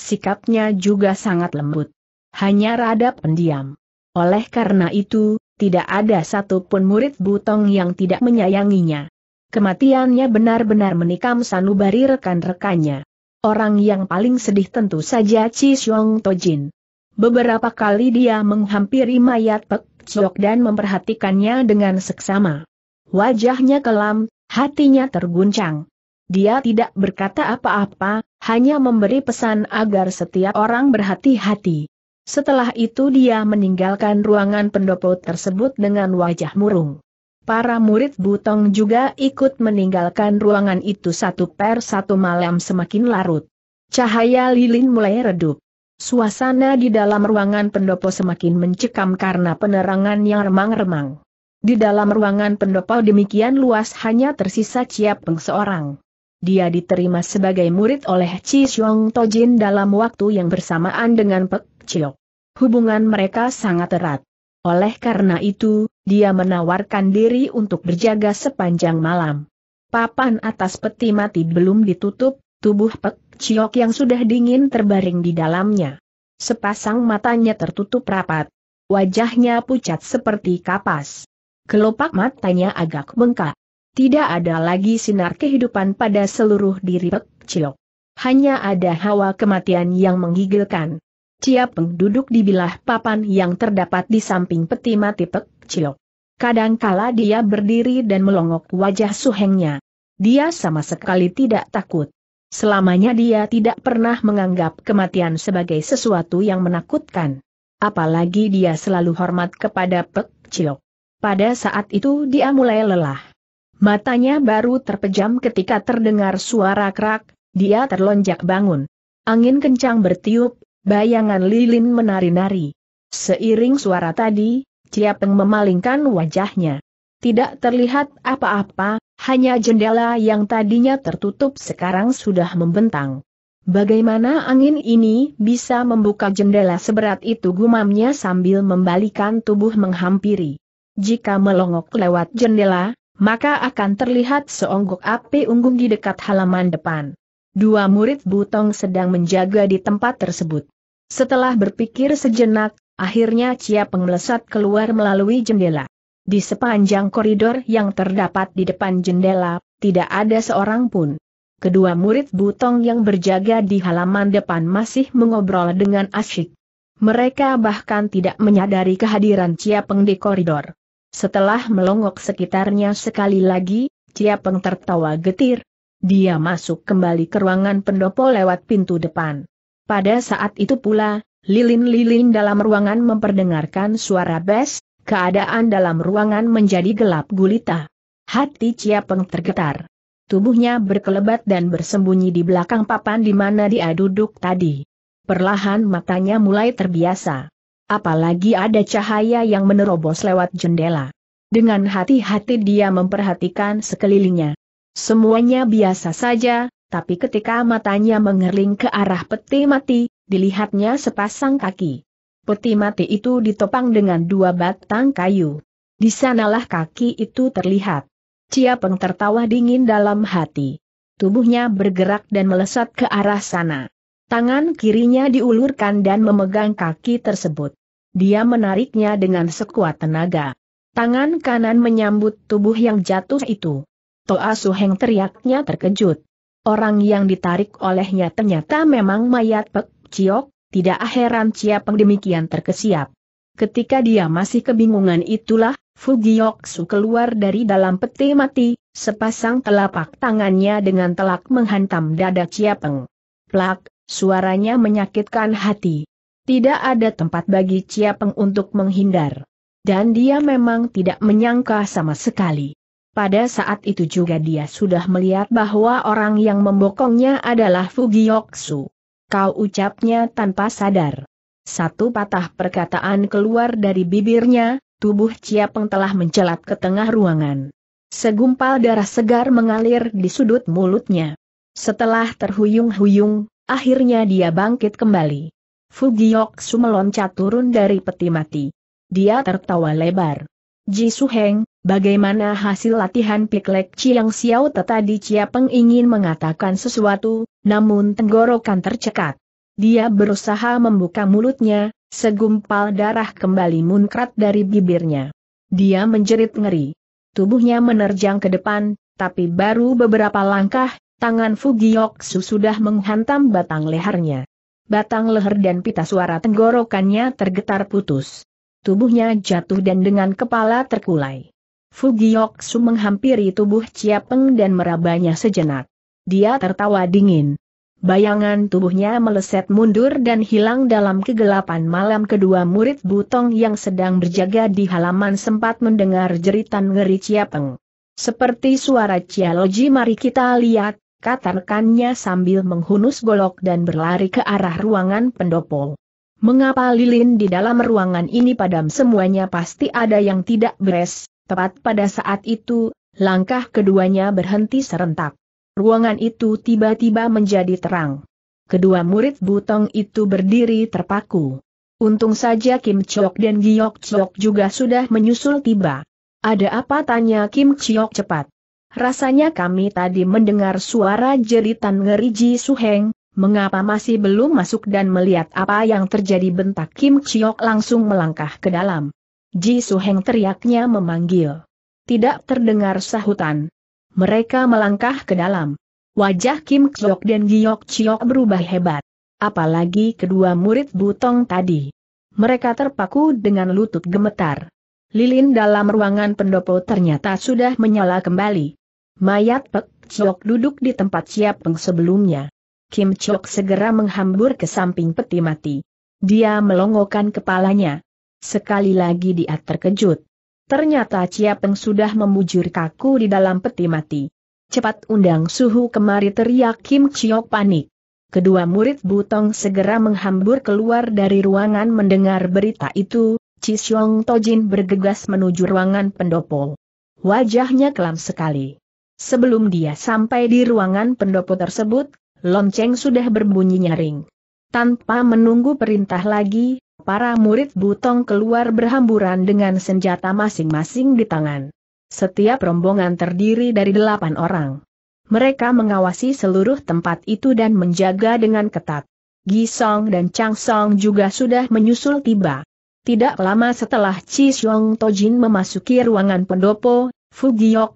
Sikapnya juga sangat lembut. Hanya rada pendiam. Oleh karena itu, tidak ada satupun murid Butong yang tidak menyayanginya. Kematiannya benar-benar menikam sanubari rekan-rekannya. Orang yang paling sedih tentu saja Chi Xiong Tojin. Beberapa kali dia menghampiri mayat Pek Chok dan memperhatikannya dengan seksama. Wajahnya kelam, hatinya terguncang. Dia tidak berkata apa-apa, hanya memberi pesan agar setiap orang berhati-hati. Setelah itu dia meninggalkan ruangan pendopo tersebut dengan wajah murung. Para murid Butong juga ikut meninggalkan ruangan itu satu per satu malam semakin larut. Cahaya lilin mulai redup. Suasana di dalam ruangan pendopo semakin mencekam karena penerangan yang remang-remang. Di dalam ruangan pendopo demikian luas hanya tersisa Chia Peng seorang. Dia diterima sebagai murid oleh Chi Xiong Tojin dalam waktu yang bersamaan dengan Pek Chiok. Hubungan mereka sangat erat. Oleh karena itu, dia menawarkan diri untuk berjaga sepanjang malam. Papan atas peti mati belum ditutup, tubuh Pek Chiok yang sudah dingin terbaring di dalamnya. Sepasang matanya tertutup rapat. Wajahnya pucat seperti kapas. Kelopak matanya agak bengkak. Tidak ada lagi sinar kehidupan pada seluruh diri Pek Ciok. Hanya ada hawa kematian yang menggigilkan. Cia Peng duduk di bilah papan yang terdapat di samping peti mati Pek Ciok. Kadangkala dia berdiri dan melongok wajah suhengnya. Dia sama sekali tidak takut. Selamanya dia tidak pernah menganggap kematian sebagai sesuatu yang menakutkan. Apalagi dia selalu hormat kepada Pek Ciok. Pada saat itu dia mulai lelah. Matanya baru terpejam ketika terdengar suara kerak. dia terlonjak bangun. Angin kencang bertiup, bayangan lilin menari-nari. Seiring suara tadi, Ciapeng memalingkan wajahnya. Tidak terlihat apa-apa, hanya jendela yang tadinya tertutup sekarang sudah membentang. Bagaimana angin ini bisa membuka jendela seberat itu gumamnya sambil membalikan tubuh menghampiri. Jika melongok lewat jendela, maka akan terlihat seonggok api unggun di dekat halaman depan. Dua murid Butong sedang menjaga di tempat tersebut. Setelah berpikir sejenak, akhirnya Cia Peng Penglesat keluar melalui jendela. Di sepanjang koridor yang terdapat di depan jendela, tidak ada seorang pun. Kedua murid Butong yang berjaga di halaman depan masih mengobrol dengan asyik. Mereka bahkan tidak menyadari kehadiran Cia Peng di koridor. Setelah melongok sekitarnya sekali lagi, Cia Peng tertawa getir. Dia masuk kembali ke ruangan pendopo lewat pintu depan. Pada saat itu pula, lilin-lilin dalam ruangan memperdengarkan suara bes, keadaan dalam ruangan menjadi gelap gulita. Hati Cia Peng tergetar. Tubuhnya berkelebat dan bersembunyi di belakang papan di mana dia duduk tadi. Perlahan matanya mulai terbiasa apalagi ada cahaya yang menerobos lewat jendela. Dengan hati-hati dia memperhatikan sekelilingnya. Semuanya biasa saja, tapi ketika matanya mengerling ke arah peti mati, dilihatnya sepasang kaki. Peti mati itu ditopang dengan dua batang kayu. Di sanalah kaki itu terlihat. Cia Peng tertawa dingin dalam hati. Tubuhnya bergerak dan melesat ke arah sana. Tangan kirinya diulurkan dan memegang kaki tersebut. Dia menariknya dengan sekuat tenaga. Tangan kanan menyambut tubuh yang jatuh itu. Toa Suheng teriaknya terkejut. Orang yang ditarik olehnya ternyata memang mayat Pek Ciok, tidak heran Cia Peng demikian terkesiap. Ketika dia masih kebingungan itulah, Su keluar dari dalam peti mati, sepasang telapak tangannya dengan telak menghantam dada Cia Peng. Plak, Suaranya menyakitkan hati. Tidak ada tempat bagi Peng untuk menghindar. Dan dia memang tidak menyangka sama sekali. Pada saat itu juga dia sudah melihat bahwa orang yang membokongnya adalah Fugioksu. Kau ucapnya tanpa sadar. Satu patah perkataan keluar dari bibirnya, tubuh Peng telah mencelat ke tengah ruangan. Segumpal darah segar mengalir di sudut mulutnya. Setelah terhuyung-huyung, Akhirnya dia bangkit kembali. Fugioksu meloncat turun dari peti mati. Dia tertawa lebar. Ji Suheng, bagaimana hasil latihan piklek Chiang Xiao tadi Chia Peng ingin mengatakan sesuatu, namun tenggorokan tercekat. Dia berusaha membuka mulutnya, segumpal darah kembali munkrat dari bibirnya. Dia menjerit ngeri. Tubuhnya menerjang ke depan, tapi baru beberapa langkah, Tangan Fugioksu sudah menghantam batang lehernya. Batang leher dan pita suara tenggorokannya tergetar putus. Tubuhnya jatuh dan dengan kepala terkulai. Fugioksu menghampiri tubuh Ciapeng dan merabanya sejenak. Dia tertawa dingin. Bayangan tubuhnya meleset mundur dan hilang dalam kegelapan malam kedua murid Butong yang sedang berjaga di halaman sempat mendengar jeritan ngeri Ciapeng. Seperti suara Cialoji mari kita lihat, kata sambil menghunus golok dan berlari ke arah ruangan pendopo. Mengapa lilin di dalam ruangan ini padam semuanya pasti ada yang tidak beres, tepat pada saat itu, langkah keduanya berhenti serentak. Ruangan itu tiba-tiba menjadi terang. Kedua murid butong itu berdiri terpaku. Untung saja Kim Chok dan Giok Chok juga sudah menyusul tiba. Ada apa tanya Kim Chok cepat. Rasanya kami tadi mendengar suara jeritan ngeri Ji Su Heng. mengapa masih belum masuk dan melihat apa yang terjadi bentak Kim Chiok langsung melangkah ke dalam. Ji Su Heng teriaknya memanggil. Tidak terdengar sahutan. Mereka melangkah ke dalam. Wajah Kim Chiok dan Giok Chiok berubah hebat. Apalagi kedua murid butong tadi. Mereka terpaku dengan lutut gemetar. Lilin dalam ruangan pendopo ternyata sudah menyala kembali. Mayat Pek Chok duduk di tempat siap Peng sebelumnya. Kim Chok segera menghambur ke samping peti mati. Dia melongokkan kepalanya. Sekali lagi dia terkejut. Ternyata Peng sudah memujur kaku di dalam peti mati. Cepat undang suhu kemari teriak Kim Chiok panik. Kedua murid Butong segera menghambur keluar dari ruangan mendengar berita itu, Xiong Tojin bergegas menuju ruangan pendopo. Wajahnya kelam sekali. Sebelum dia sampai di ruangan pendopo tersebut, lonceng sudah berbunyi nyaring. Tanpa menunggu perintah lagi, para murid Butong keluar berhamburan dengan senjata masing-masing di tangan. Setiap rombongan terdiri dari delapan orang. Mereka mengawasi seluruh tempat itu dan menjaga dengan ketat. Gisong dan Chang Song juga sudah menyusul tiba. Tidak lama setelah Chi Xiong Tojin memasuki ruangan pendopo,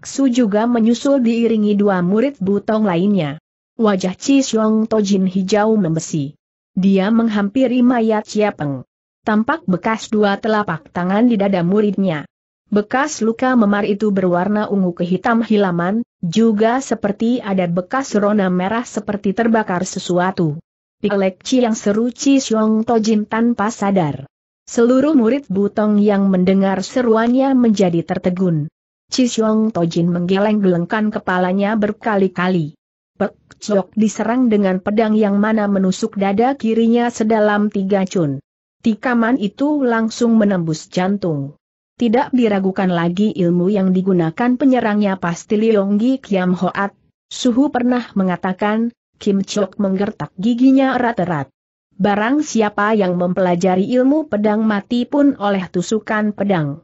Su juga menyusul diiringi dua murid butong lainnya. Wajah Chi Xiong Tojin hijau membesi. Dia menghampiri mayat Chiapeng. Tampak bekas dua telapak tangan di dada muridnya. Bekas luka memar itu berwarna ungu kehitam hilaman, juga seperti ada bekas rona merah seperti terbakar sesuatu. Pilek Chi yang seru Chi Xiong Tojin tanpa sadar. Seluruh murid butong yang mendengar seruannya menjadi tertegun. Cisiong Tojin menggeleng-gelengkan kepalanya berkali-kali. Pek Chok diserang dengan pedang yang mana menusuk dada kirinya sedalam tiga cun. Tikaman itu langsung menembus jantung. Tidak diragukan lagi ilmu yang digunakan penyerangnya pasti Leonggi Kiam Hoat. Suhu pernah mengatakan, Kim Chok menggertak giginya erat-erat. Barang siapa yang mempelajari ilmu pedang mati pun oleh tusukan pedang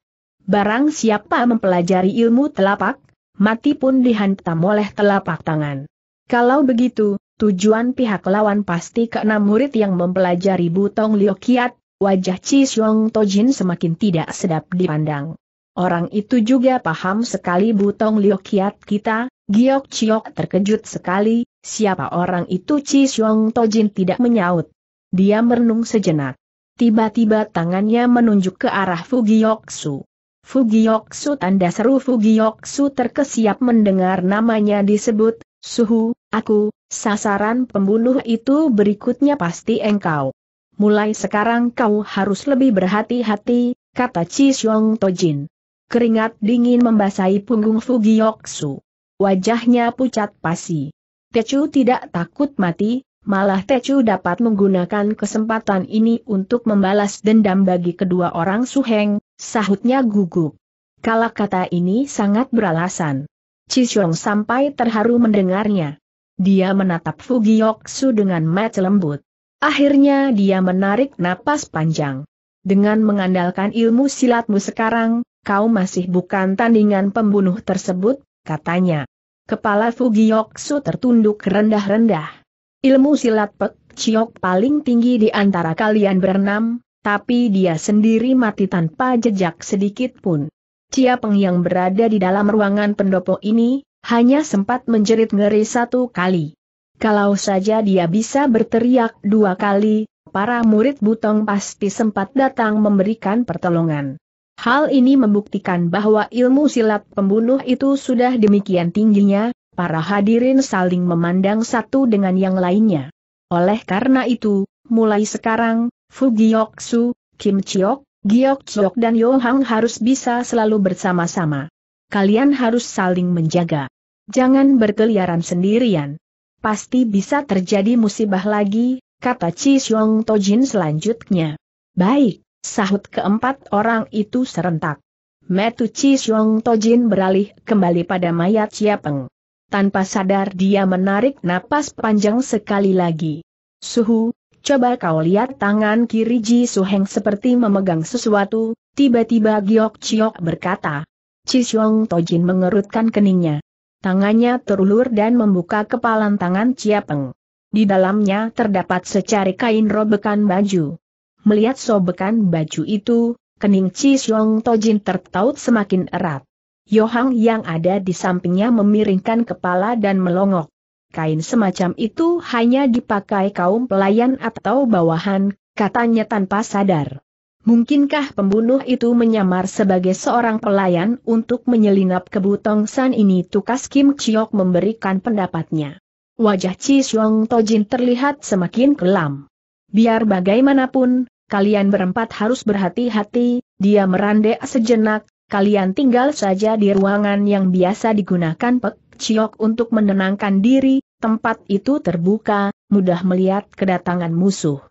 barang siapa mempelajari ilmu telapak, mati pun dihantam oleh telapak tangan. Kalau begitu, tujuan pihak lawan pasti ke enam murid yang mempelajari butong liokiat, wajah Chi Xiong Tojin semakin tidak sedap dipandang. Orang itu juga paham sekali butong liokiat kita, Giok Chiok terkejut sekali, siapa orang itu Chi Xiong Tojin tidak menyaut. Dia merenung sejenak. Tiba-tiba tangannya menunjuk ke arah Fu Su. Fugiyoksu tanda seru Fugiyoksu terkesiap mendengar namanya disebut, Suhu, aku, sasaran pembunuh itu berikutnya pasti engkau. Mulai sekarang kau harus lebih berhati-hati, kata Chi Xiong Tojin. Keringat dingin membasahi punggung Fugiyoksu. Wajahnya pucat pasi. Tecu tidak takut mati, malah Tecu dapat menggunakan kesempatan ini untuk membalas dendam bagi kedua orang Suheng, Sahutnya gugup. Kalau kata ini sangat beralasan. Cishong sampai terharu mendengarnya. Dia menatap Fugioksu dengan mata lembut. Akhirnya dia menarik napas panjang. Dengan mengandalkan ilmu silatmu sekarang, kau masih bukan tandingan pembunuh tersebut, katanya. Kepala Fugioksu tertunduk rendah-rendah. Ilmu silat Pek Ciok paling tinggi di antara kalian berenam, tapi dia sendiri mati tanpa jejak sedikit pun. Cia Peng yang berada di dalam ruangan pendopo ini, hanya sempat menjerit ngeri satu kali. Kalau saja dia bisa berteriak dua kali, para murid Butong pasti sempat datang memberikan pertolongan. Hal ini membuktikan bahwa ilmu silat pembunuh itu sudah demikian tingginya, para hadirin saling memandang satu dengan yang lainnya. Oleh karena itu, mulai sekarang, Fu Giyoksu, Kim Chiok, Giok Chiok dan Yohang harus bisa selalu bersama-sama. Kalian harus saling menjaga. Jangan berkeliaran sendirian. Pasti bisa terjadi musibah lagi, kata Chi Xiong Tojin selanjutnya. Baik, sahut keempat orang itu serentak. Metu Chi Xiong Tojin beralih kembali pada mayat Siapeng tanpa sadar dia menarik napas panjang sekali lagi. Suhu, coba kau lihat tangan kiri Ji Suheng seperti memegang sesuatu, tiba-tiba Giok Chiok berkata. Xiong Tojin mengerutkan keningnya. Tangannya terulur dan membuka kepalan tangan Peng. Di dalamnya terdapat secari kain robekan baju. Melihat sobekan baju itu, kening Xiong Tojin tertaut semakin erat. Yohang yang ada di sampingnya memiringkan kepala dan melongok. Kain semacam itu hanya dipakai kaum pelayan atau bawahan, katanya tanpa sadar. Mungkinkah pembunuh itu menyamar sebagai seorang pelayan untuk menyelinap ke Butong San ini? Tukas Kim Chiok memberikan pendapatnya. Wajah Chi Xiong Tojin terlihat semakin kelam. Biar bagaimanapun, kalian berempat harus berhati-hati, dia merandek sejenak, kalian tinggal saja di ruangan yang biasa digunakan Pek Ciok untuk menenangkan diri, tempat itu terbuka, mudah melihat kedatangan musuh.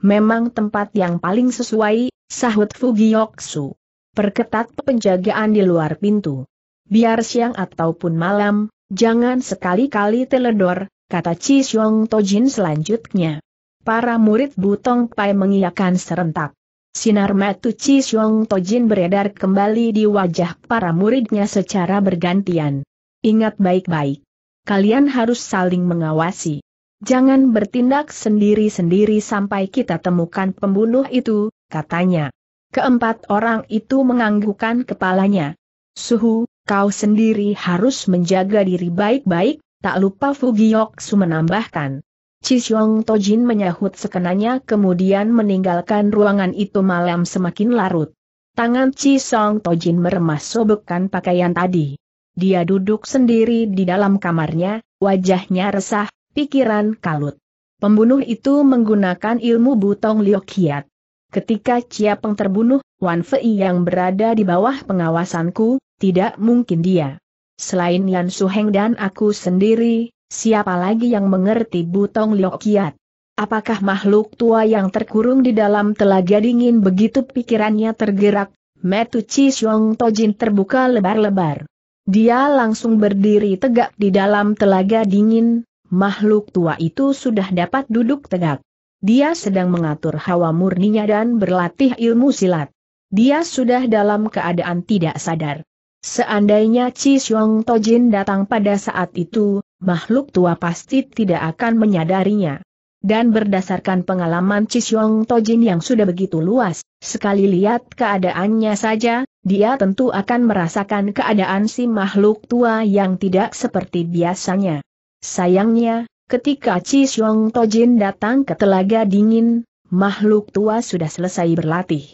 Memang tempat yang paling sesuai, sahut Fugioksu. Perketat penjagaan di luar pintu. Biar siang ataupun malam, jangan sekali-kali teledor, kata Chi Xiong Tojin selanjutnya. Para murid Butong Pai mengiyakan serentak. Sinar matu Chi Xiong Tojin beredar kembali di wajah para muridnya secara bergantian. Ingat baik-baik. Kalian harus saling mengawasi. Jangan bertindak sendiri-sendiri sampai kita temukan pembunuh itu, katanya. Keempat orang itu menganggukkan kepalanya. Suhu, kau sendiri harus menjaga diri baik-baik, tak lupa Fugioksu menambahkan. Chisyong Tojin menyahut sekenanya kemudian meninggalkan ruangan itu malam semakin larut. Tangan Chisyong Tojin meremas sobekan pakaian tadi. Dia duduk sendiri di dalam kamarnya, wajahnya resah, pikiran kalut. Pembunuh itu menggunakan ilmu butong liokiat. Ketika Peng terbunuh, Wan Fei yang berada di bawah pengawasanku, tidak mungkin dia. Selain Yan Suheng dan aku sendiri, Siapa lagi yang mengerti Butong Liok Kiat? Apakah makhluk tua yang terkurung di dalam telaga dingin begitu pikirannya tergerak, Metu Chi Xiong Tojin terbuka lebar-lebar. Dia langsung berdiri tegak di dalam telaga dingin, makhluk tua itu sudah dapat duduk tegak. Dia sedang mengatur hawa murninya dan berlatih ilmu silat. Dia sudah dalam keadaan tidak sadar. Seandainya Chi Xiong Tojin datang pada saat itu, makhluk tua pasti tidak akan menyadarinya. Dan berdasarkan pengalaman Chi Xiong Tojin yang sudah begitu luas, sekali lihat keadaannya saja, dia tentu akan merasakan keadaan si makhluk tua yang tidak seperti biasanya. Sayangnya, ketika Chi Xiong Tojin datang ke telaga dingin, makhluk tua sudah selesai berlatih.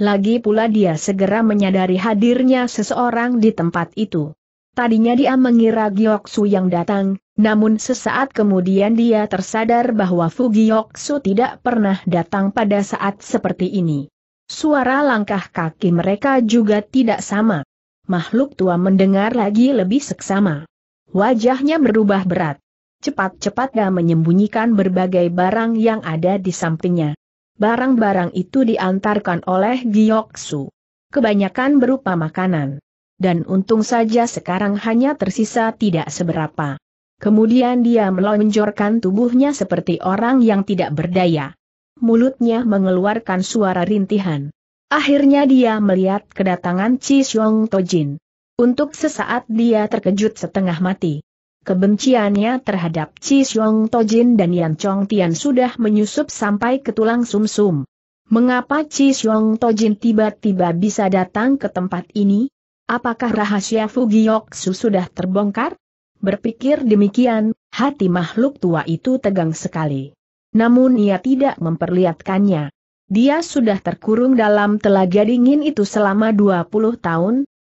Lagi pula dia segera menyadari hadirnya seseorang di tempat itu. Tadinya dia mengira Gioksu yang datang, namun sesaat kemudian dia tersadar bahwa Fu Fugioksu tidak pernah datang pada saat seperti ini. Suara langkah kaki mereka juga tidak sama. Makhluk tua mendengar lagi lebih seksama. Wajahnya berubah berat. Cepat-cepat dia menyembunyikan berbagai barang yang ada di sampingnya. Barang-barang itu diantarkan oleh Gioksu. Kebanyakan berupa makanan. Dan untung saja sekarang hanya tersisa tidak seberapa. Kemudian dia melonjorkan tubuhnya seperti orang yang tidak berdaya. Mulutnya mengeluarkan suara rintihan. Akhirnya dia melihat kedatangan Chi Xiong Tojin. Untuk sesaat dia terkejut setengah mati. Kebenciannya terhadap Chi Xiong Tojin dan Yan Chong Tian sudah menyusup sampai ke tulang sumsum. -sum. Mengapa Chi Xiong Tojin tiba-tiba bisa datang ke tempat ini? Apakah rahasia Su sudah terbongkar? Berpikir demikian, hati makhluk tua itu tegang sekali. Namun ia tidak memperlihatkannya. Dia sudah terkurung dalam telaga dingin itu selama 20 tahun.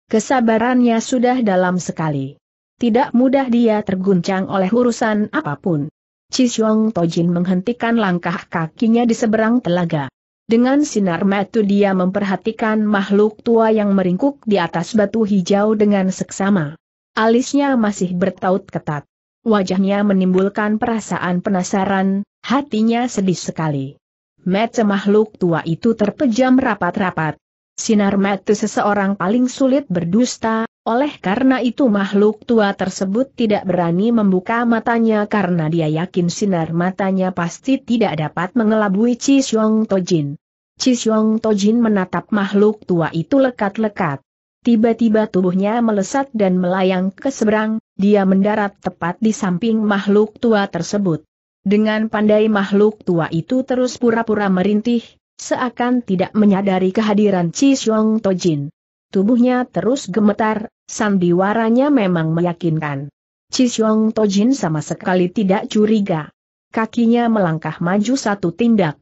Kesabarannya sudah dalam sekali tidak mudah dia terguncang oleh urusan apapun. Cisyong Tojin menghentikan langkah kakinya di seberang telaga. Dengan sinar mata dia memperhatikan makhluk tua yang meringkuk di atas batu hijau dengan seksama. Alisnya masih bertaut ketat. Wajahnya menimbulkan perasaan penasaran, hatinya sedih sekali. Mata makhluk tua itu terpejam rapat-rapat. Sinar mata seseorang paling sulit berdusta, oleh karena itu makhluk tua tersebut tidak berani membuka matanya karena dia yakin sinar matanya pasti tidak dapat mengelabui Chi Xiong Tojin. Chi Xiong Tojin menatap makhluk tua itu lekat-lekat. Tiba-tiba tubuhnya melesat dan melayang ke seberang, dia mendarat tepat di samping makhluk tua tersebut. Dengan pandai makhluk tua itu terus pura-pura merintih, seakan tidak menyadari kehadiran Chi Xiong Tojin. Tubuhnya terus gemetar, Sandiwaranya memang meyakinkan. Cisyong Tojin sama sekali tidak curiga. Kakinya melangkah maju satu tindak.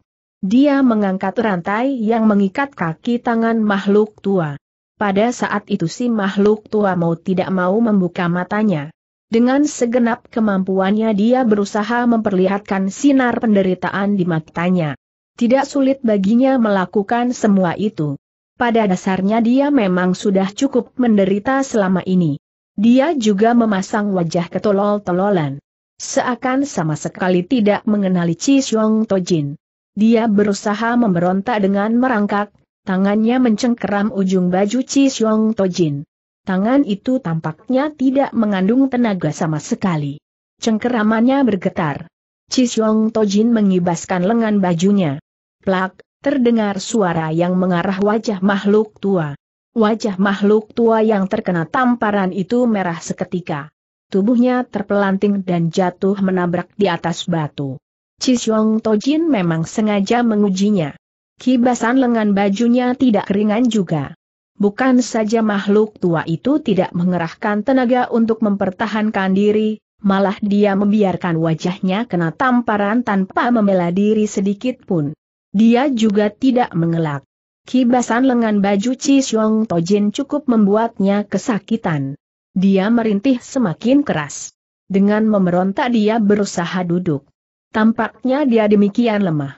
Dia mengangkat rantai yang mengikat kaki tangan makhluk tua. Pada saat itu si makhluk tua mau tidak mau membuka matanya. Dengan segenap kemampuannya dia berusaha memperlihatkan sinar penderitaan di matanya. Tidak sulit baginya melakukan semua itu pada dasarnya dia memang sudah cukup menderita selama ini. Dia juga memasang wajah ketolol-tololan. Seakan sama sekali tidak mengenali Chi Xiong Tojin. Dia berusaha memberontak dengan merangkak, tangannya mencengkeram ujung baju Chi Xiong Tojin. Tangan itu tampaknya tidak mengandung tenaga sama sekali. Cengkeramannya bergetar. Chi Xiong Tojin mengibaskan lengan bajunya. Plak, terdengar suara yang mengarah wajah makhluk tua. Wajah makhluk tua yang terkena tamparan itu merah seketika. Tubuhnya terpelanting dan jatuh menabrak di atas batu. Cisyong Tojin memang sengaja mengujinya. Kibasan lengan bajunya tidak ringan juga. Bukan saja makhluk tua itu tidak mengerahkan tenaga untuk mempertahankan diri, malah dia membiarkan wajahnya kena tamparan tanpa membela diri sedikit pun. Dia juga tidak mengelak. Kibasan lengan baju Chi Xiong Tojin cukup membuatnya kesakitan. Dia merintih semakin keras. Dengan memberontak dia berusaha duduk. Tampaknya dia demikian lemah.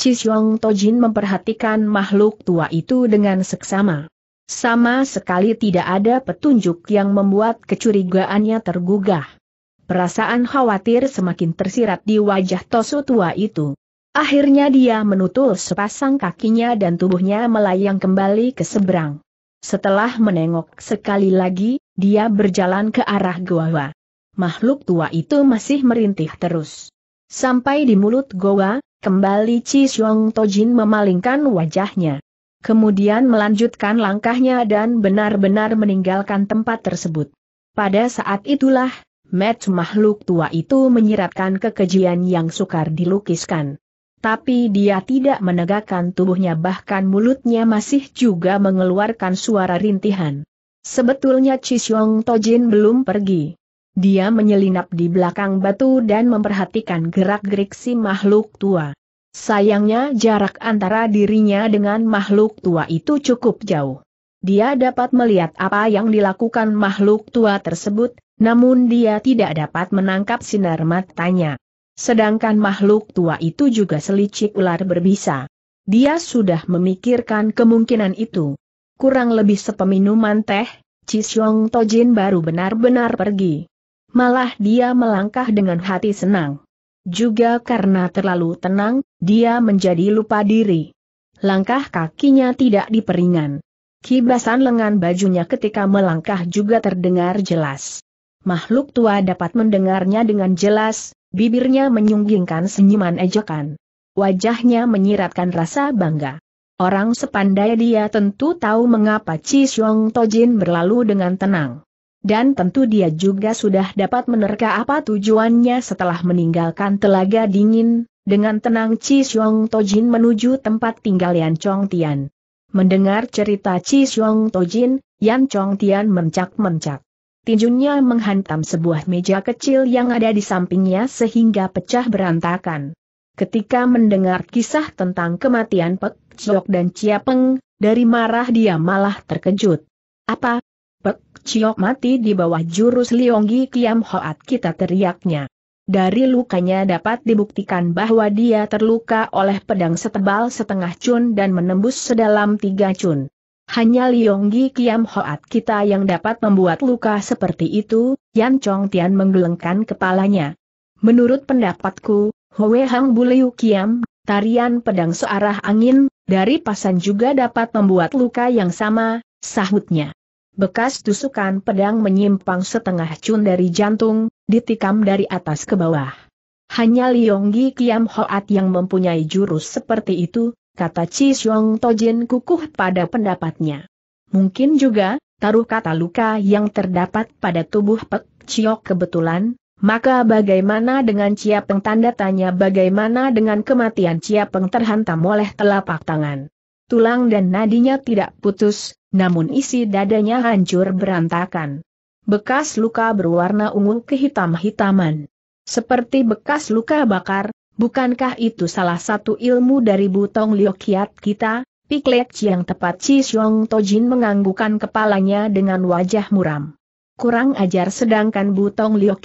Cisyong Tojin memperhatikan makhluk tua itu dengan seksama. Sama sekali tidak ada petunjuk yang membuat kecurigaannya tergugah. Perasaan khawatir semakin tersirat di wajah Tosu tua itu. Akhirnya dia menutul sepasang kakinya dan tubuhnya melayang kembali ke seberang. Setelah menengok sekali lagi, dia berjalan ke arah goa. Makhluk tua itu masih merintih terus. Sampai di mulut goa, kembali Chi Xiong Tojin memalingkan wajahnya. Kemudian melanjutkan langkahnya dan benar-benar meninggalkan tempat tersebut. Pada saat itulah, Match makhluk tua itu menyiratkan kekejian yang sukar dilukiskan tapi dia tidak menegakkan tubuhnya bahkan mulutnya masih juga mengeluarkan suara rintihan. Sebetulnya Chisyong Tojin belum pergi. Dia menyelinap di belakang batu dan memperhatikan gerak-gerik si makhluk tua. Sayangnya jarak antara dirinya dengan makhluk tua itu cukup jauh. Dia dapat melihat apa yang dilakukan makhluk tua tersebut, namun dia tidak dapat menangkap sinar matanya. Sedangkan makhluk tua itu juga selicik ular berbisa. Dia sudah memikirkan kemungkinan itu. Kurang lebih sepeminuman teh, Cisyong Tojin baru benar-benar pergi. Malah dia melangkah dengan hati senang. Juga karena terlalu tenang, dia menjadi lupa diri. Langkah kakinya tidak diperingan. Kibasan lengan bajunya ketika melangkah juga terdengar jelas makhluk tua dapat mendengarnya dengan jelas, bibirnya menyunggingkan senyuman ejekan. Wajahnya menyiratkan rasa bangga. Orang sepandai dia tentu tahu mengapa Chi Xiong Tojin berlalu dengan tenang. Dan tentu dia juga sudah dapat menerka apa tujuannya setelah meninggalkan telaga dingin, dengan tenang Chi Xiong Tojin menuju tempat tinggal Yan Chong Tian. Mendengar cerita Chi Xiong Tojin, Yan Chong Tian mencak-mencak tinjunya menghantam sebuah meja kecil yang ada di sampingnya sehingga pecah berantakan. Ketika mendengar kisah tentang kematian Pek Chiok dan Chia Peng, dari marah dia malah terkejut. Apa? Pek Chiok mati di bawah jurus Lionggi Kiam Hoat kita teriaknya. Dari lukanya dapat dibuktikan bahwa dia terluka oleh pedang setebal setengah cun dan menembus sedalam tiga cun. Hanya Liyonggi Kiam Hoat kita yang dapat membuat luka seperti itu, Yan Chong Tian menggelengkan kepalanya. Menurut pendapatku, Hwe Hang Buliu Kiam, tarian pedang searah angin, dari pasan juga dapat membuat luka yang sama, sahutnya. Bekas tusukan pedang menyimpang setengah cun dari jantung, ditikam dari atas ke bawah. Hanya Liyonggi Kiam Hoat yang mempunyai jurus seperti itu, kata Chi Xiong Tojin kukuh pada pendapatnya. Mungkin juga, taruh kata luka yang terdapat pada tubuh Pek Chiok kebetulan, maka bagaimana dengan Peng tanda tanya bagaimana dengan kematian Peng terhantam oleh telapak tangan. Tulang dan nadinya tidak putus, namun isi dadanya hancur berantakan. Bekas luka berwarna ungu kehitam-hitaman. Seperti bekas luka bakar, Bukankah itu salah satu ilmu dari Butong Liu kita? Piklet yang tepat Chi Xiong Tojin menganggukan kepalanya dengan wajah muram. Kurang ajar sedangkan Butong Liu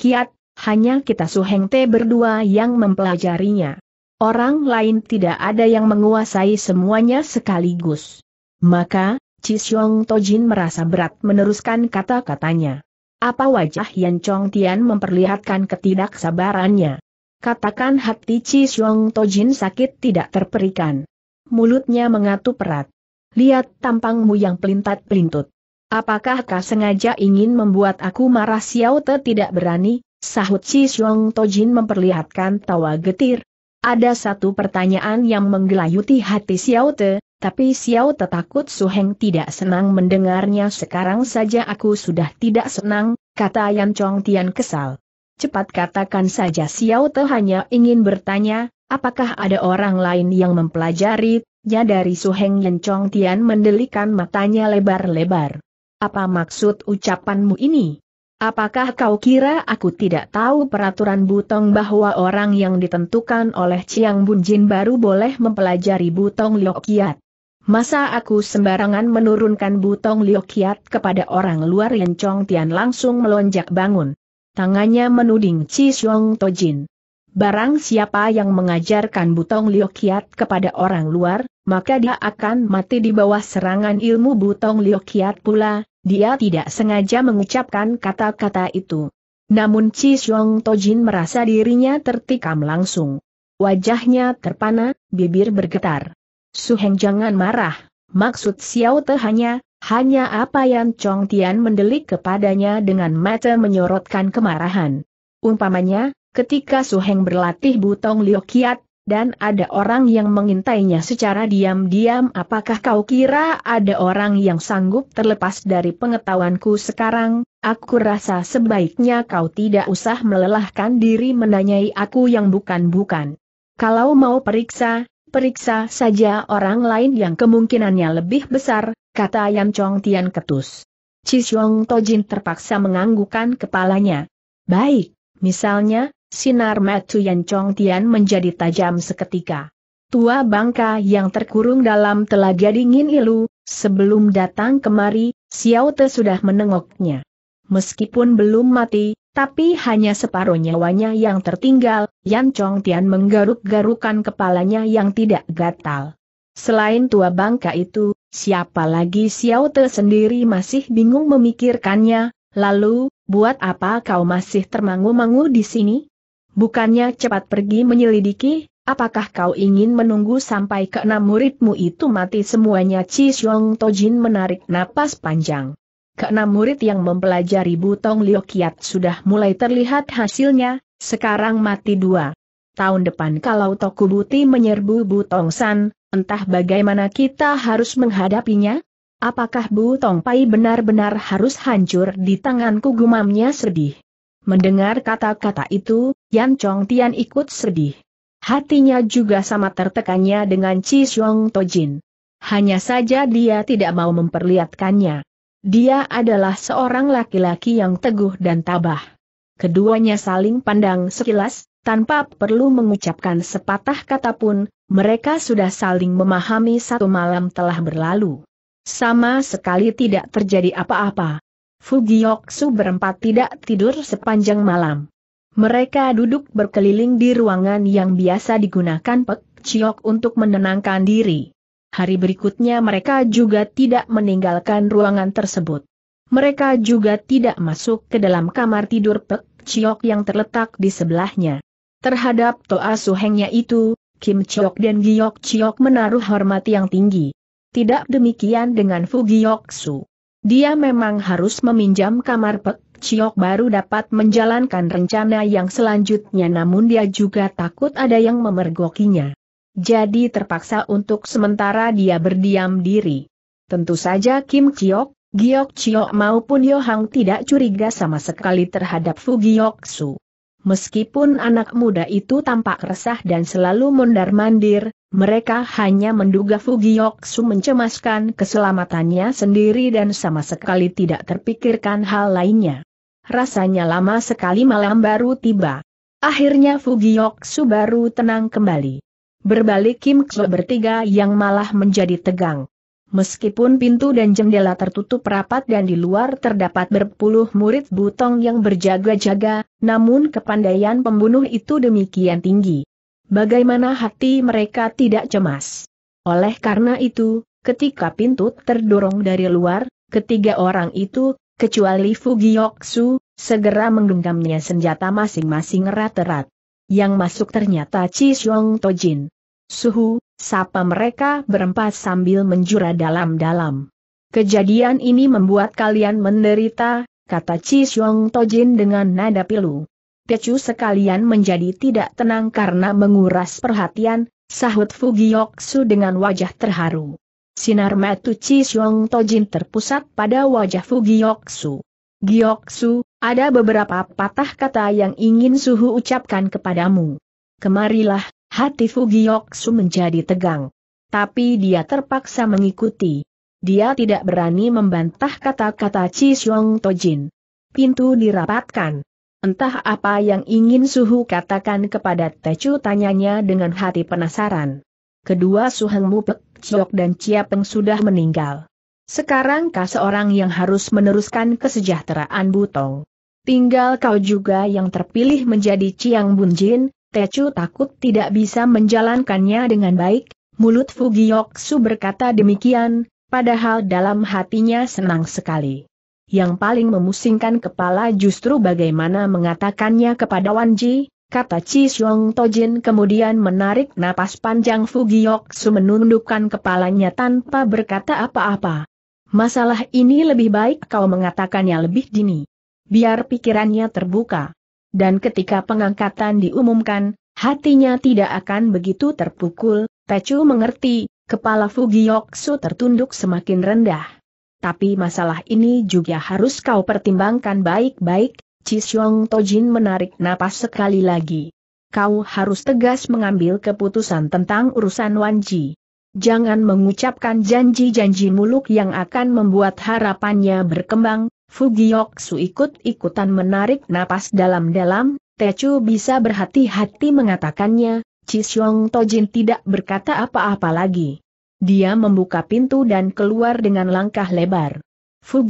hanya kita Suheng Te berdua yang mempelajarinya. Orang lain tidak ada yang menguasai semuanya sekaligus. Maka, Chi Xiong Tojin merasa berat meneruskan kata-katanya. Apa wajah Yan Chong Tian memperlihatkan ketidaksabarannya. Katakan hati Chi Xiong Tojin sakit tidak terperikan. Mulutnya mengatu perat. Lihat tampangmu yang pelintat-pelintut. Apakah kau sengaja ingin membuat aku marah Xiao Te tidak berani? Sahut Chi Xiong Tojin memperlihatkan tawa getir. Ada satu pertanyaan yang menggelayuti hati Xiao Te, tapi Xiao Te takut Su Heng tidak senang mendengarnya sekarang saja aku sudah tidak senang, kata Yan Chong Tian kesal. Cepat katakan saja Xiao Te hanya ingin bertanya, apakah ada orang lain yang mempelajari, ya dari Su Heng Yen Chong Tian mendelikan matanya lebar-lebar. Apa maksud ucapanmu ini? Apakah kau kira aku tidak tahu peraturan Butong bahwa orang yang ditentukan oleh Chiang Jin baru boleh mempelajari Butong Liokiat? Masa aku sembarangan menurunkan butong liokiat kepada orang luar Yen Chong Tian langsung melonjak bangun. Tangannya menuding Chi Xiong Tojin. Barang siapa yang mengajarkan butong liokiat kepada orang luar, maka dia akan mati di bawah serangan ilmu butong liokiat pula, dia tidak sengaja mengucapkan kata-kata itu. Namun Chi Xiong Tojin merasa dirinya tertikam langsung. Wajahnya terpana, bibir bergetar. Suheng jangan marah, maksud Xiao Te hanya, hanya apa yang Chong Tian mendelik kepadanya dengan mata menyorotkan kemarahan. Umpamanya, ketika Su Heng berlatih butong liokiat, dan ada orang yang mengintainya secara diam-diam apakah kau kira ada orang yang sanggup terlepas dari pengetahuanku sekarang, aku rasa sebaiknya kau tidak usah melelahkan diri menanyai aku yang bukan-bukan. Kalau mau periksa, Periksa saja orang lain yang kemungkinannya lebih besar, kata Yan Chong Tian ketus. Cisiong Tojin terpaksa menganggukkan kepalanya. Baik, misalnya, sinar matu Yan Chong Tian menjadi tajam seketika. Tua bangka yang terkurung dalam telaga dingin ilu, sebelum datang kemari, Xiao Te sudah menengoknya. Meskipun belum mati, tapi hanya separuh nyawanya yang tertinggal, Yan Chong Tian menggaruk-garukan kepalanya yang tidak gatal. Selain tua bangka itu, siapa lagi Xiao Te sendiri masih bingung memikirkannya, lalu, buat apa kau masih termangu-mangu di sini? Bukannya cepat pergi menyelidiki, apakah kau ingin menunggu sampai keenam muridmu itu mati semuanya Chi Xiong Tojin menarik napas panjang keenam murid yang mempelajari Butong Liokiat sudah mulai terlihat hasilnya, sekarang mati dua. Tahun depan kalau Tokubuti menyerbu Butong San, entah bagaimana kita harus menghadapinya? Apakah Butong Pai benar-benar harus hancur di tanganku gumamnya sedih? Mendengar kata-kata itu, Yan Chong Tian ikut sedih. Hatinya juga sama tertekannya dengan Chi Xiong Tojin. Hanya saja dia tidak mau memperlihatkannya. Dia adalah seorang laki-laki yang teguh dan tabah. Keduanya saling pandang sekilas, tanpa perlu mengucapkan sepatah kata pun, mereka sudah saling memahami satu malam telah berlalu. Sama sekali tidak terjadi apa-apa. Fugioksu berempat tidak tidur sepanjang malam. Mereka duduk berkeliling di ruangan yang biasa digunakan Pek Chiok untuk menenangkan diri hari berikutnya mereka juga tidak meninggalkan ruangan tersebut. Mereka juga tidak masuk ke dalam kamar tidur Pek Chiok yang terletak di sebelahnya. Terhadap Toa Suhengnya itu, Kim Chiok dan Giok Chiok menaruh hormat yang tinggi. Tidak demikian dengan Fu Giok Su. Dia memang harus meminjam kamar Pek Chiok baru dapat menjalankan rencana yang selanjutnya namun dia juga takut ada yang memergokinya. Jadi terpaksa untuk sementara dia berdiam diri. Tentu saja Kim Chiok, Giok Chiok maupun Yo Yohang tidak curiga sama sekali terhadap Fu Giok Su. Meskipun anak muda itu tampak resah dan selalu mondar-mandir, mereka hanya menduga Fu Giok Su mencemaskan keselamatannya sendiri dan sama sekali tidak terpikirkan hal lainnya. Rasanya lama sekali malam baru tiba. Akhirnya Fu Giok Su baru tenang kembali. Berbalik Kim Kso bertiga yang malah menjadi tegang. Meskipun pintu dan jendela tertutup rapat dan di luar terdapat berpuluh murid butong yang berjaga-jaga, namun kepandaian pembunuh itu demikian tinggi. Bagaimana hati mereka tidak cemas? Oleh karena itu, ketika pintu terdorong dari luar, ketiga orang itu, kecuali Giyoksu, segera menggenggamnya senjata masing-masing erat-erat. Yang masuk ternyata Chi Xiong Tojin. Suhu, sapa mereka berempat sambil menjura dalam-dalam. Kejadian ini membuat kalian menderita, kata Chi Xiong Tojin dengan nada pilu. Tecu sekalian menjadi tidak tenang karena menguras perhatian, sahut Fugiyoksu dengan wajah terharu. Sinar mata Chi Xiong Tojin terpusat pada wajah Fugiyoksu. Gyoaksu, ada beberapa patah kata yang ingin Suhu ucapkan kepadamu. Kemarilah, Hati Fugiyoksu menjadi tegang. Tapi dia terpaksa mengikuti. Dia tidak berani membantah kata-kata Chi Xiong Tojin. Pintu dirapatkan. Entah apa yang ingin Suhu katakan kepada Techu? tanyanya dengan hati penasaran. Kedua Suheng Mupek, Chiok dan Chia Peng sudah meninggal. Sekarang kau seorang yang harus meneruskan kesejahteraan Butong. Tinggal kau juga yang terpilih menjadi Chiang Bunjin, Tecu takut tidak bisa menjalankannya dengan baik, mulut Fugiyoksu berkata demikian, padahal dalam hatinya senang sekali. Yang paling memusingkan kepala justru bagaimana mengatakannya kepada Wanji, kata Chi Xiong Tojin kemudian menarik napas panjang Fugiyoksu menundukkan kepalanya tanpa berkata apa-apa. Masalah ini lebih baik kau mengatakannya lebih dini. Biar pikirannya terbuka dan ketika pengangkatan diumumkan, hatinya tidak akan begitu terpukul, Pecu mengerti, kepala Fugiyoksu tertunduk semakin rendah. Tapi masalah ini juga harus kau pertimbangkan baik-baik, Cisyong Tojin menarik napas sekali lagi. Kau harus tegas mengambil keputusan tentang urusan Wanji. Jangan mengucapkan janji-janji muluk yang akan membuat harapannya berkembang, Su ikut-ikutan menarik napas dalam-dalam, Techu bisa berhati-hati mengatakannya, Cisyong Tojin tidak berkata apa-apa lagi. Dia membuka pintu dan keluar dengan langkah lebar. Su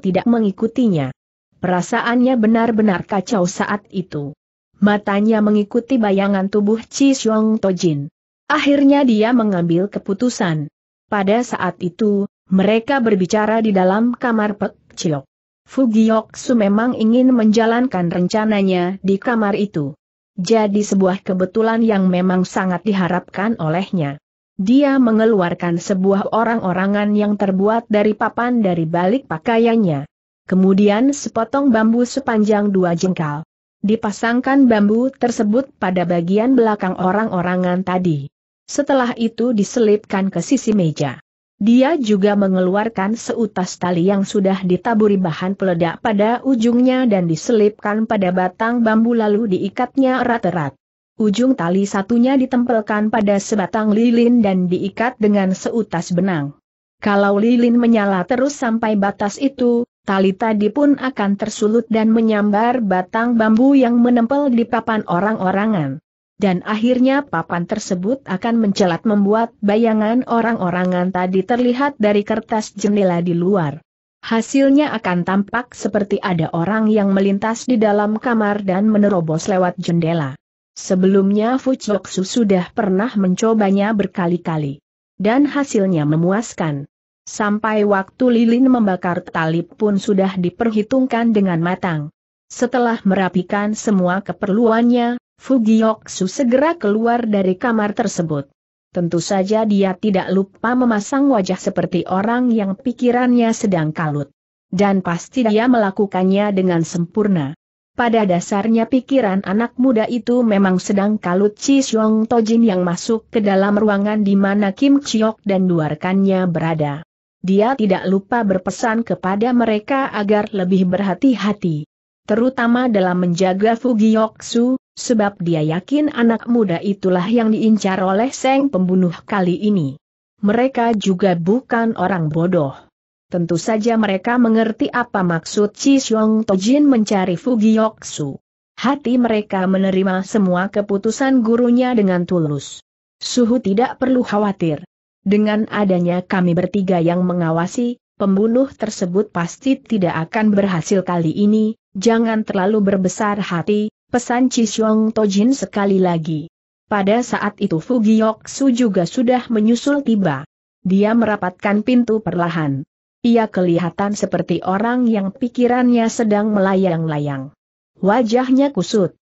tidak mengikutinya. Perasaannya benar-benar kacau saat itu. Matanya mengikuti bayangan tubuh Cisyong Tojin. Akhirnya dia mengambil keputusan. Pada saat itu, mereka berbicara di dalam kamar Pek terciok. su memang ingin menjalankan rencananya di kamar itu. Jadi sebuah kebetulan yang memang sangat diharapkan olehnya. Dia mengeluarkan sebuah orang-orangan yang terbuat dari papan dari balik pakaiannya. Kemudian sepotong bambu sepanjang dua jengkal. Dipasangkan bambu tersebut pada bagian belakang orang-orangan tadi. Setelah itu diselipkan ke sisi meja. Dia juga mengeluarkan seutas tali yang sudah ditaburi bahan peledak pada ujungnya dan diselipkan pada batang bambu lalu diikatnya erat-erat. Ujung tali satunya ditempelkan pada sebatang lilin dan diikat dengan seutas benang. Kalau lilin menyala terus sampai batas itu, tali tadi pun akan tersulut dan menyambar batang bambu yang menempel di papan orang-orangan dan akhirnya papan tersebut akan mencelat membuat bayangan orang-orangan tadi terlihat dari kertas jendela di luar. Hasilnya akan tampak seperti ada orang yang melintas di dalam kamar dan menerobos lewat jendela. Sebelumnya Fuchoksu sudah pernah mencobanya berkali-kali. Dan hasilnya memuaskan. Sampai waktu lilin membakar tali pun sudah diperhitungkan dengan matang. Setelah merapikan semua keperluannya, Fugioksu segera keluar dari kamar tersebut. Tentu saja dia tidak lupa memasang wajah seperti orang yang pikirannya sedang kalut. Dan pasti dia melakukannya dengan sempurna. Pada dasarnya pikiran anak muda itu memang sedang kalut Chi Xiong Tojin yang masuk ke dalam ruangan di mana Kim Chiok dan dua rekannya berada. Dia tidak lupa berpesan kepada mereka agar lebih berhati-hati. Terutama dalam menjaga Fugioksu, Sebab dia yakin anak muda itulah yang diincar oleh Seng pembunuh kali ini. Mereka juga bukan orang bodoh. Tentu saja mereka mengerti apa maksud Chi Xiong Tojin mencari Fugiyoksu. Hati mereka menerima semua keputusan gurunya dengan tulus. Suhu tidak perlu khawatir. Dengan adanya kami bertiga yang mengawasi, pembunuh tersebut pasti tidak akan berhasil kali ini, jangan terlalu berbesar hati, Pesan Cishuang Tojin sekali lagi. Pada saat itu Fugioksu juga sudah menyusul tiba. Dia merapatkan pintu perlahan. Ia kelihatan seperti orang yang pikirannya sedang melayang-layang. Wajahnya kusut.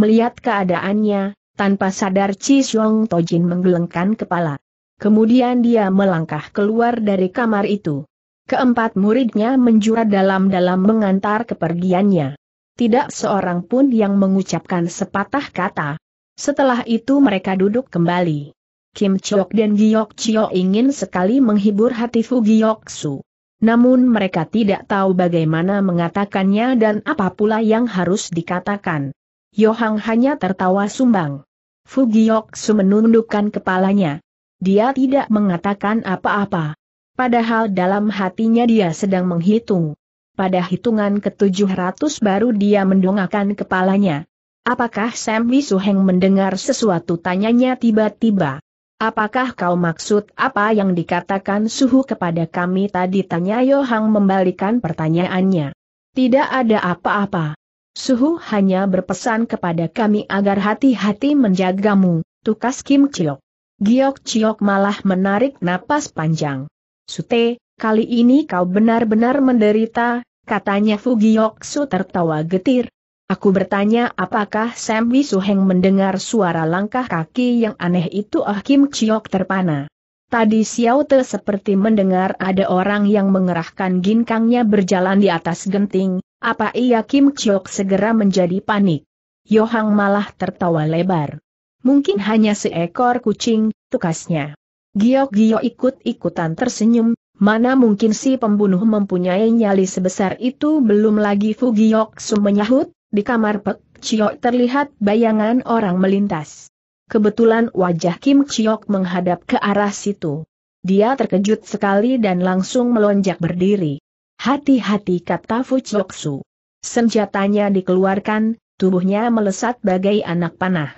Melihat keadaannya, tanpa sadar Chi Tojin menggelengkan kepala. Kemudian dia melangkah keluar dari kamar itu. Keempat muridnya menjura dalam-dalam mengantar kepergiannya tidak seorang pun yang mengucapkan sepatah kata. Setelah itu mereka duduk kembali. Kim Chok dan Giok Chio ingin sekali menghibur hati Fu Giok Su. Namun mereka tidak tahu bagaimana mengatakannya dan apa pula yang harus dikatakan. Yohang hanya tertawa sumbang. Fu Giok Su menundukkan kepalanya. Dia tidak mengatakan apa-apa. Padahal dalam hatinya dia sedang menghitung pada hitungan ke-700 baru dia mendongakkan kepalanya. Apakah Sam Wisuheng mendengar sesuatu tanyanya tiba-tiba? Apakah kau maksud apa yang dikatakan suhu kepada kami tadi tanya Yohang membalikan pertanyaannya. Tidak ada apa-apa. Suhu hanya berpesan kepada kami agar hati-hati menjagamu, tukas Kim Chiok. Giok Chiok malah menarik napas panjang. Sute, kali ini kau benar-benar menderita, katanya Fugiyoksu tertawa getir. Aku bertanya apakah Sam Wisuheng mendengar suara langkah kaki yang aneh itu Ah Kim Chiok terpana. Tadi Xiao Te seperti mendengar ada orang yang mengerahkan ginkangnya berjalan di atas genting, apa iya Kim Chiok segera menjadi panik. Yohang malah tertawa lebar. Mungkin hanya seekor kucing, tukasnya. Giok-giok ikut-ikutan tersenyum, Mana mungkin si pembunuh mempunyai nyali sebesar itu belum lagi Fugiok menyahut, di kamar Pek Chiok terlihat bayangan orang melintas. Kebetulan wajah Kim Chiok menghadap ke arah situ. Dia terkejut sekali dan langsung melonjak berdiri. Hati-hati kata Fujoksu. Senjatanya dikeluarkan, tubuhnya melesat bagai anak panah.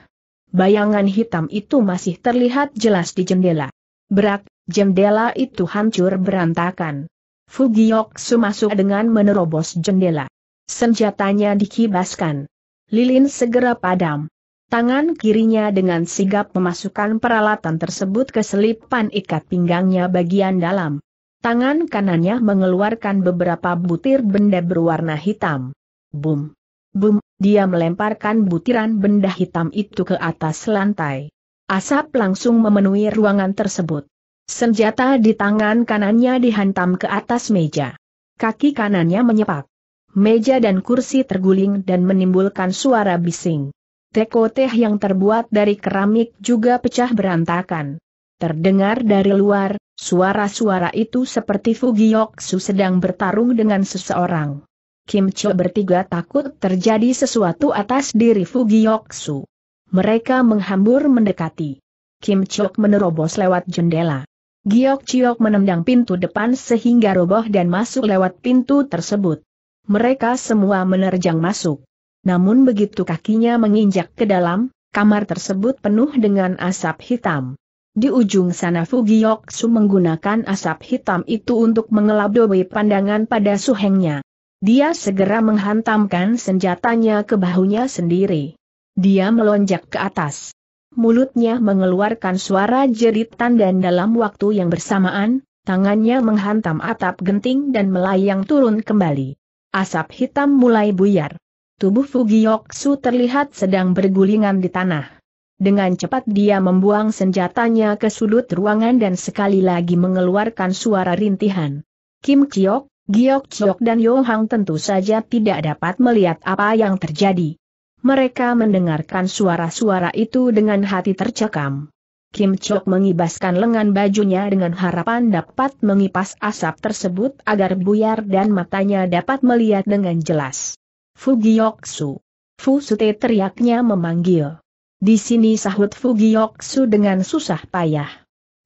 Bayangan hitam itu masih terlihat jelas di jendela. Berak, jendela itu hancur berantakan. Fugiok masuk dengan menerobos jendela. Senjatanya dikibaskan. Lilin segera padam. Tangan kirinya dengan sigap memasukkan peralatan tersebut ke selipan ikat pinggangnya bagian dalam. Tangan kanannya mengeluarkan beberapa butir benda berwarna hitam. Boom, boom, Dia melemparkan butiran benda hitam itu ke atas lantai. Asap langsung memenuhi ruangan tersebut. Senjata di tangan kanannya dihantam ke atas meja. Kaki kanannya menyepak. Meja dan kursi terguling dan menimbulkan suara bising. Teko teh yang terbuat dari keramik juga pecah berantakan. Terdengar dari luar, suara-suara itu seperti Fugiyoksu sedang bertarung dengan seseorang. Kim Cho bertiga takut terjadi sesuatu atas diri Fugiyoksu. Mereka menghambur mendekati. Kim Chok menerobos lewat jendela. Giok Chiok menendang pintu depan sehingga roboh dan masuk lewat pintu tersebut. Mereka semua menerjang masuk. Namun begitu kakinya menginjak ke dalam, kamar tersebut penuh dengan asap hitam. Di ujung sana Fu Su menggunakan asap hitam itu untuk mengelabui pandangan pada suhengnya. Dia segera menghantamkan senjatanya ke bahunya sendiri. Dia melonjak ke atas. Mulutnya mengeluarkan suara jeritan dan dalam waktu yang bersamaan, tangannya menghantam atap genting dan melayang turun kembali. Asap hitam mulai buyar. Tubuh Fugiyoksu terlihat sedang bergulingan di tanah. Dengan cepat dia membuang senjatanya ke sudut ruangan dan sekali lagi mengeluarkan suara rintihan. Kim Chiok, Giok Chiok dan Yohang tentu saja tidak dapat melihat apa yang terjadi. Mereka mendengarkan suara-suara itu dengan hati tercekam. Kim Chok mengibaskan lengan bajunya dengan harapan dapat mengipas asap tersebut agar buyar dan matanya dapat melihat dengan jelas. Fugioksu. Fusute teriaknya memanggil. Di sini sahut Fugioksu dengan susah payah.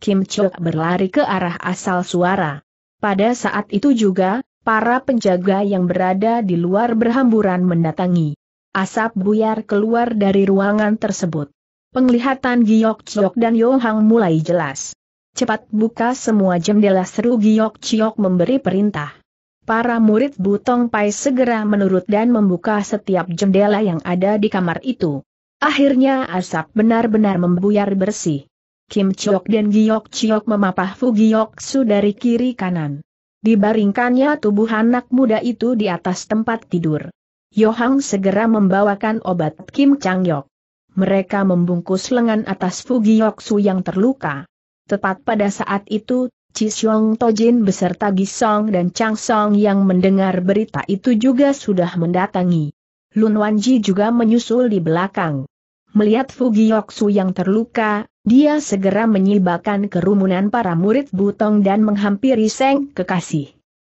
Kim Chok berlari ke arah asal suara. Pada saat itu juga, para penjaga yang berada di luar berhamburan mendatangi. Asap buyar keluar dari ruangan tersebut. Penglihatan Giok Chiok dan Yohang mulai jelas. Cepat buka semua jendela seru Giok Chiok memberi perintah. Para murid Butong Pai segera menurut dan membuka setiap jendela yang ada di kamar itu. Akhirnya asap benar-benar membuyar bersih. Kim Chiok dan Giok Chiok memapah Fu Giok Su dari kiri kanan. Dibaringkannya tubuh anak muda itu di atas tempat tidur. Yohang segera membawakan obat Kim Chang Yok. Mereka membungkus lengan atas Su yang terluka. Tepat pada saat itu, Cisyong Tojin beserta Gisong dan Chang Song yang mendengar berita itu juga sudah mendatangi. Lun Wanji juga menyusul di belakang. Melihat Su yang terluka, dia segera menyibakan kerumunan para murid Butong dan menghampiri Seng Kekasih.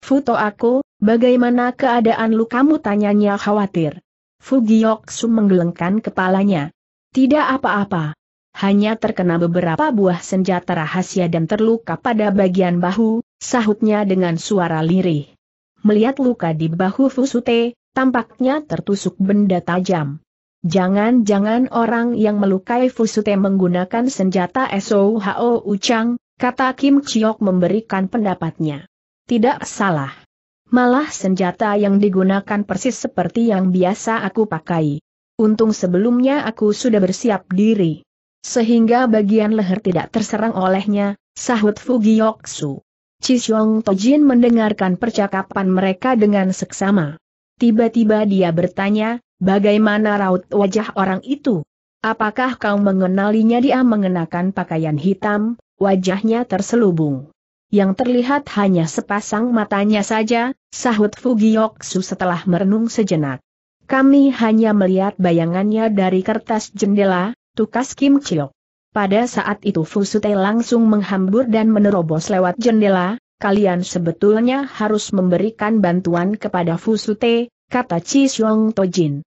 Foto aku, Bagaimana keadaan lukamu? tanyanya khawatir. Fugiyoksu menggelengkan kepalanya. Tidak apa-apa. Hanya terkena beberapa buah senjata rahasia dan terluka pada bagian bahu, sahutnya dengan suara lirih. Melihat luka di bahu Fusute, tampaknya tertusuk benda tajam. Jangan-jangan orang yang melukai Fusute menggunakan senjata SOHO Ucang, kata Kim Chiok memberikan pendapatnya. Tidak salah. Malah senjata yang digunakan persis seperti yang biasa aku pakai. Untung sebelumnya aku sudah bersiap diri. Sehingga bagian leher tidak terserang olehnya, sahut Fugiyoksu. Chisyong Tojin mendengarkan percakapan mereka dengan seksama. Tiba-tiba dia bertanya, bagaimana raut wajah orang itu? Apakah kau mengenalinya dia mengenakan pakaian hitam, wajahnya terselubung yang terlihat hanya sepasang matanya saja, sahut Fugiyoksu setelah merenung sejenak. Kami hanya melihat bayangannya dari kertas jendela, tukas Kim Chiok. Pada saat itu Fusute langsung menghambur dan menerobos lewat jendela, kalian sebetulnya harus memberikan bantuan kepada Fusute, kata Chi Xiong Tojin.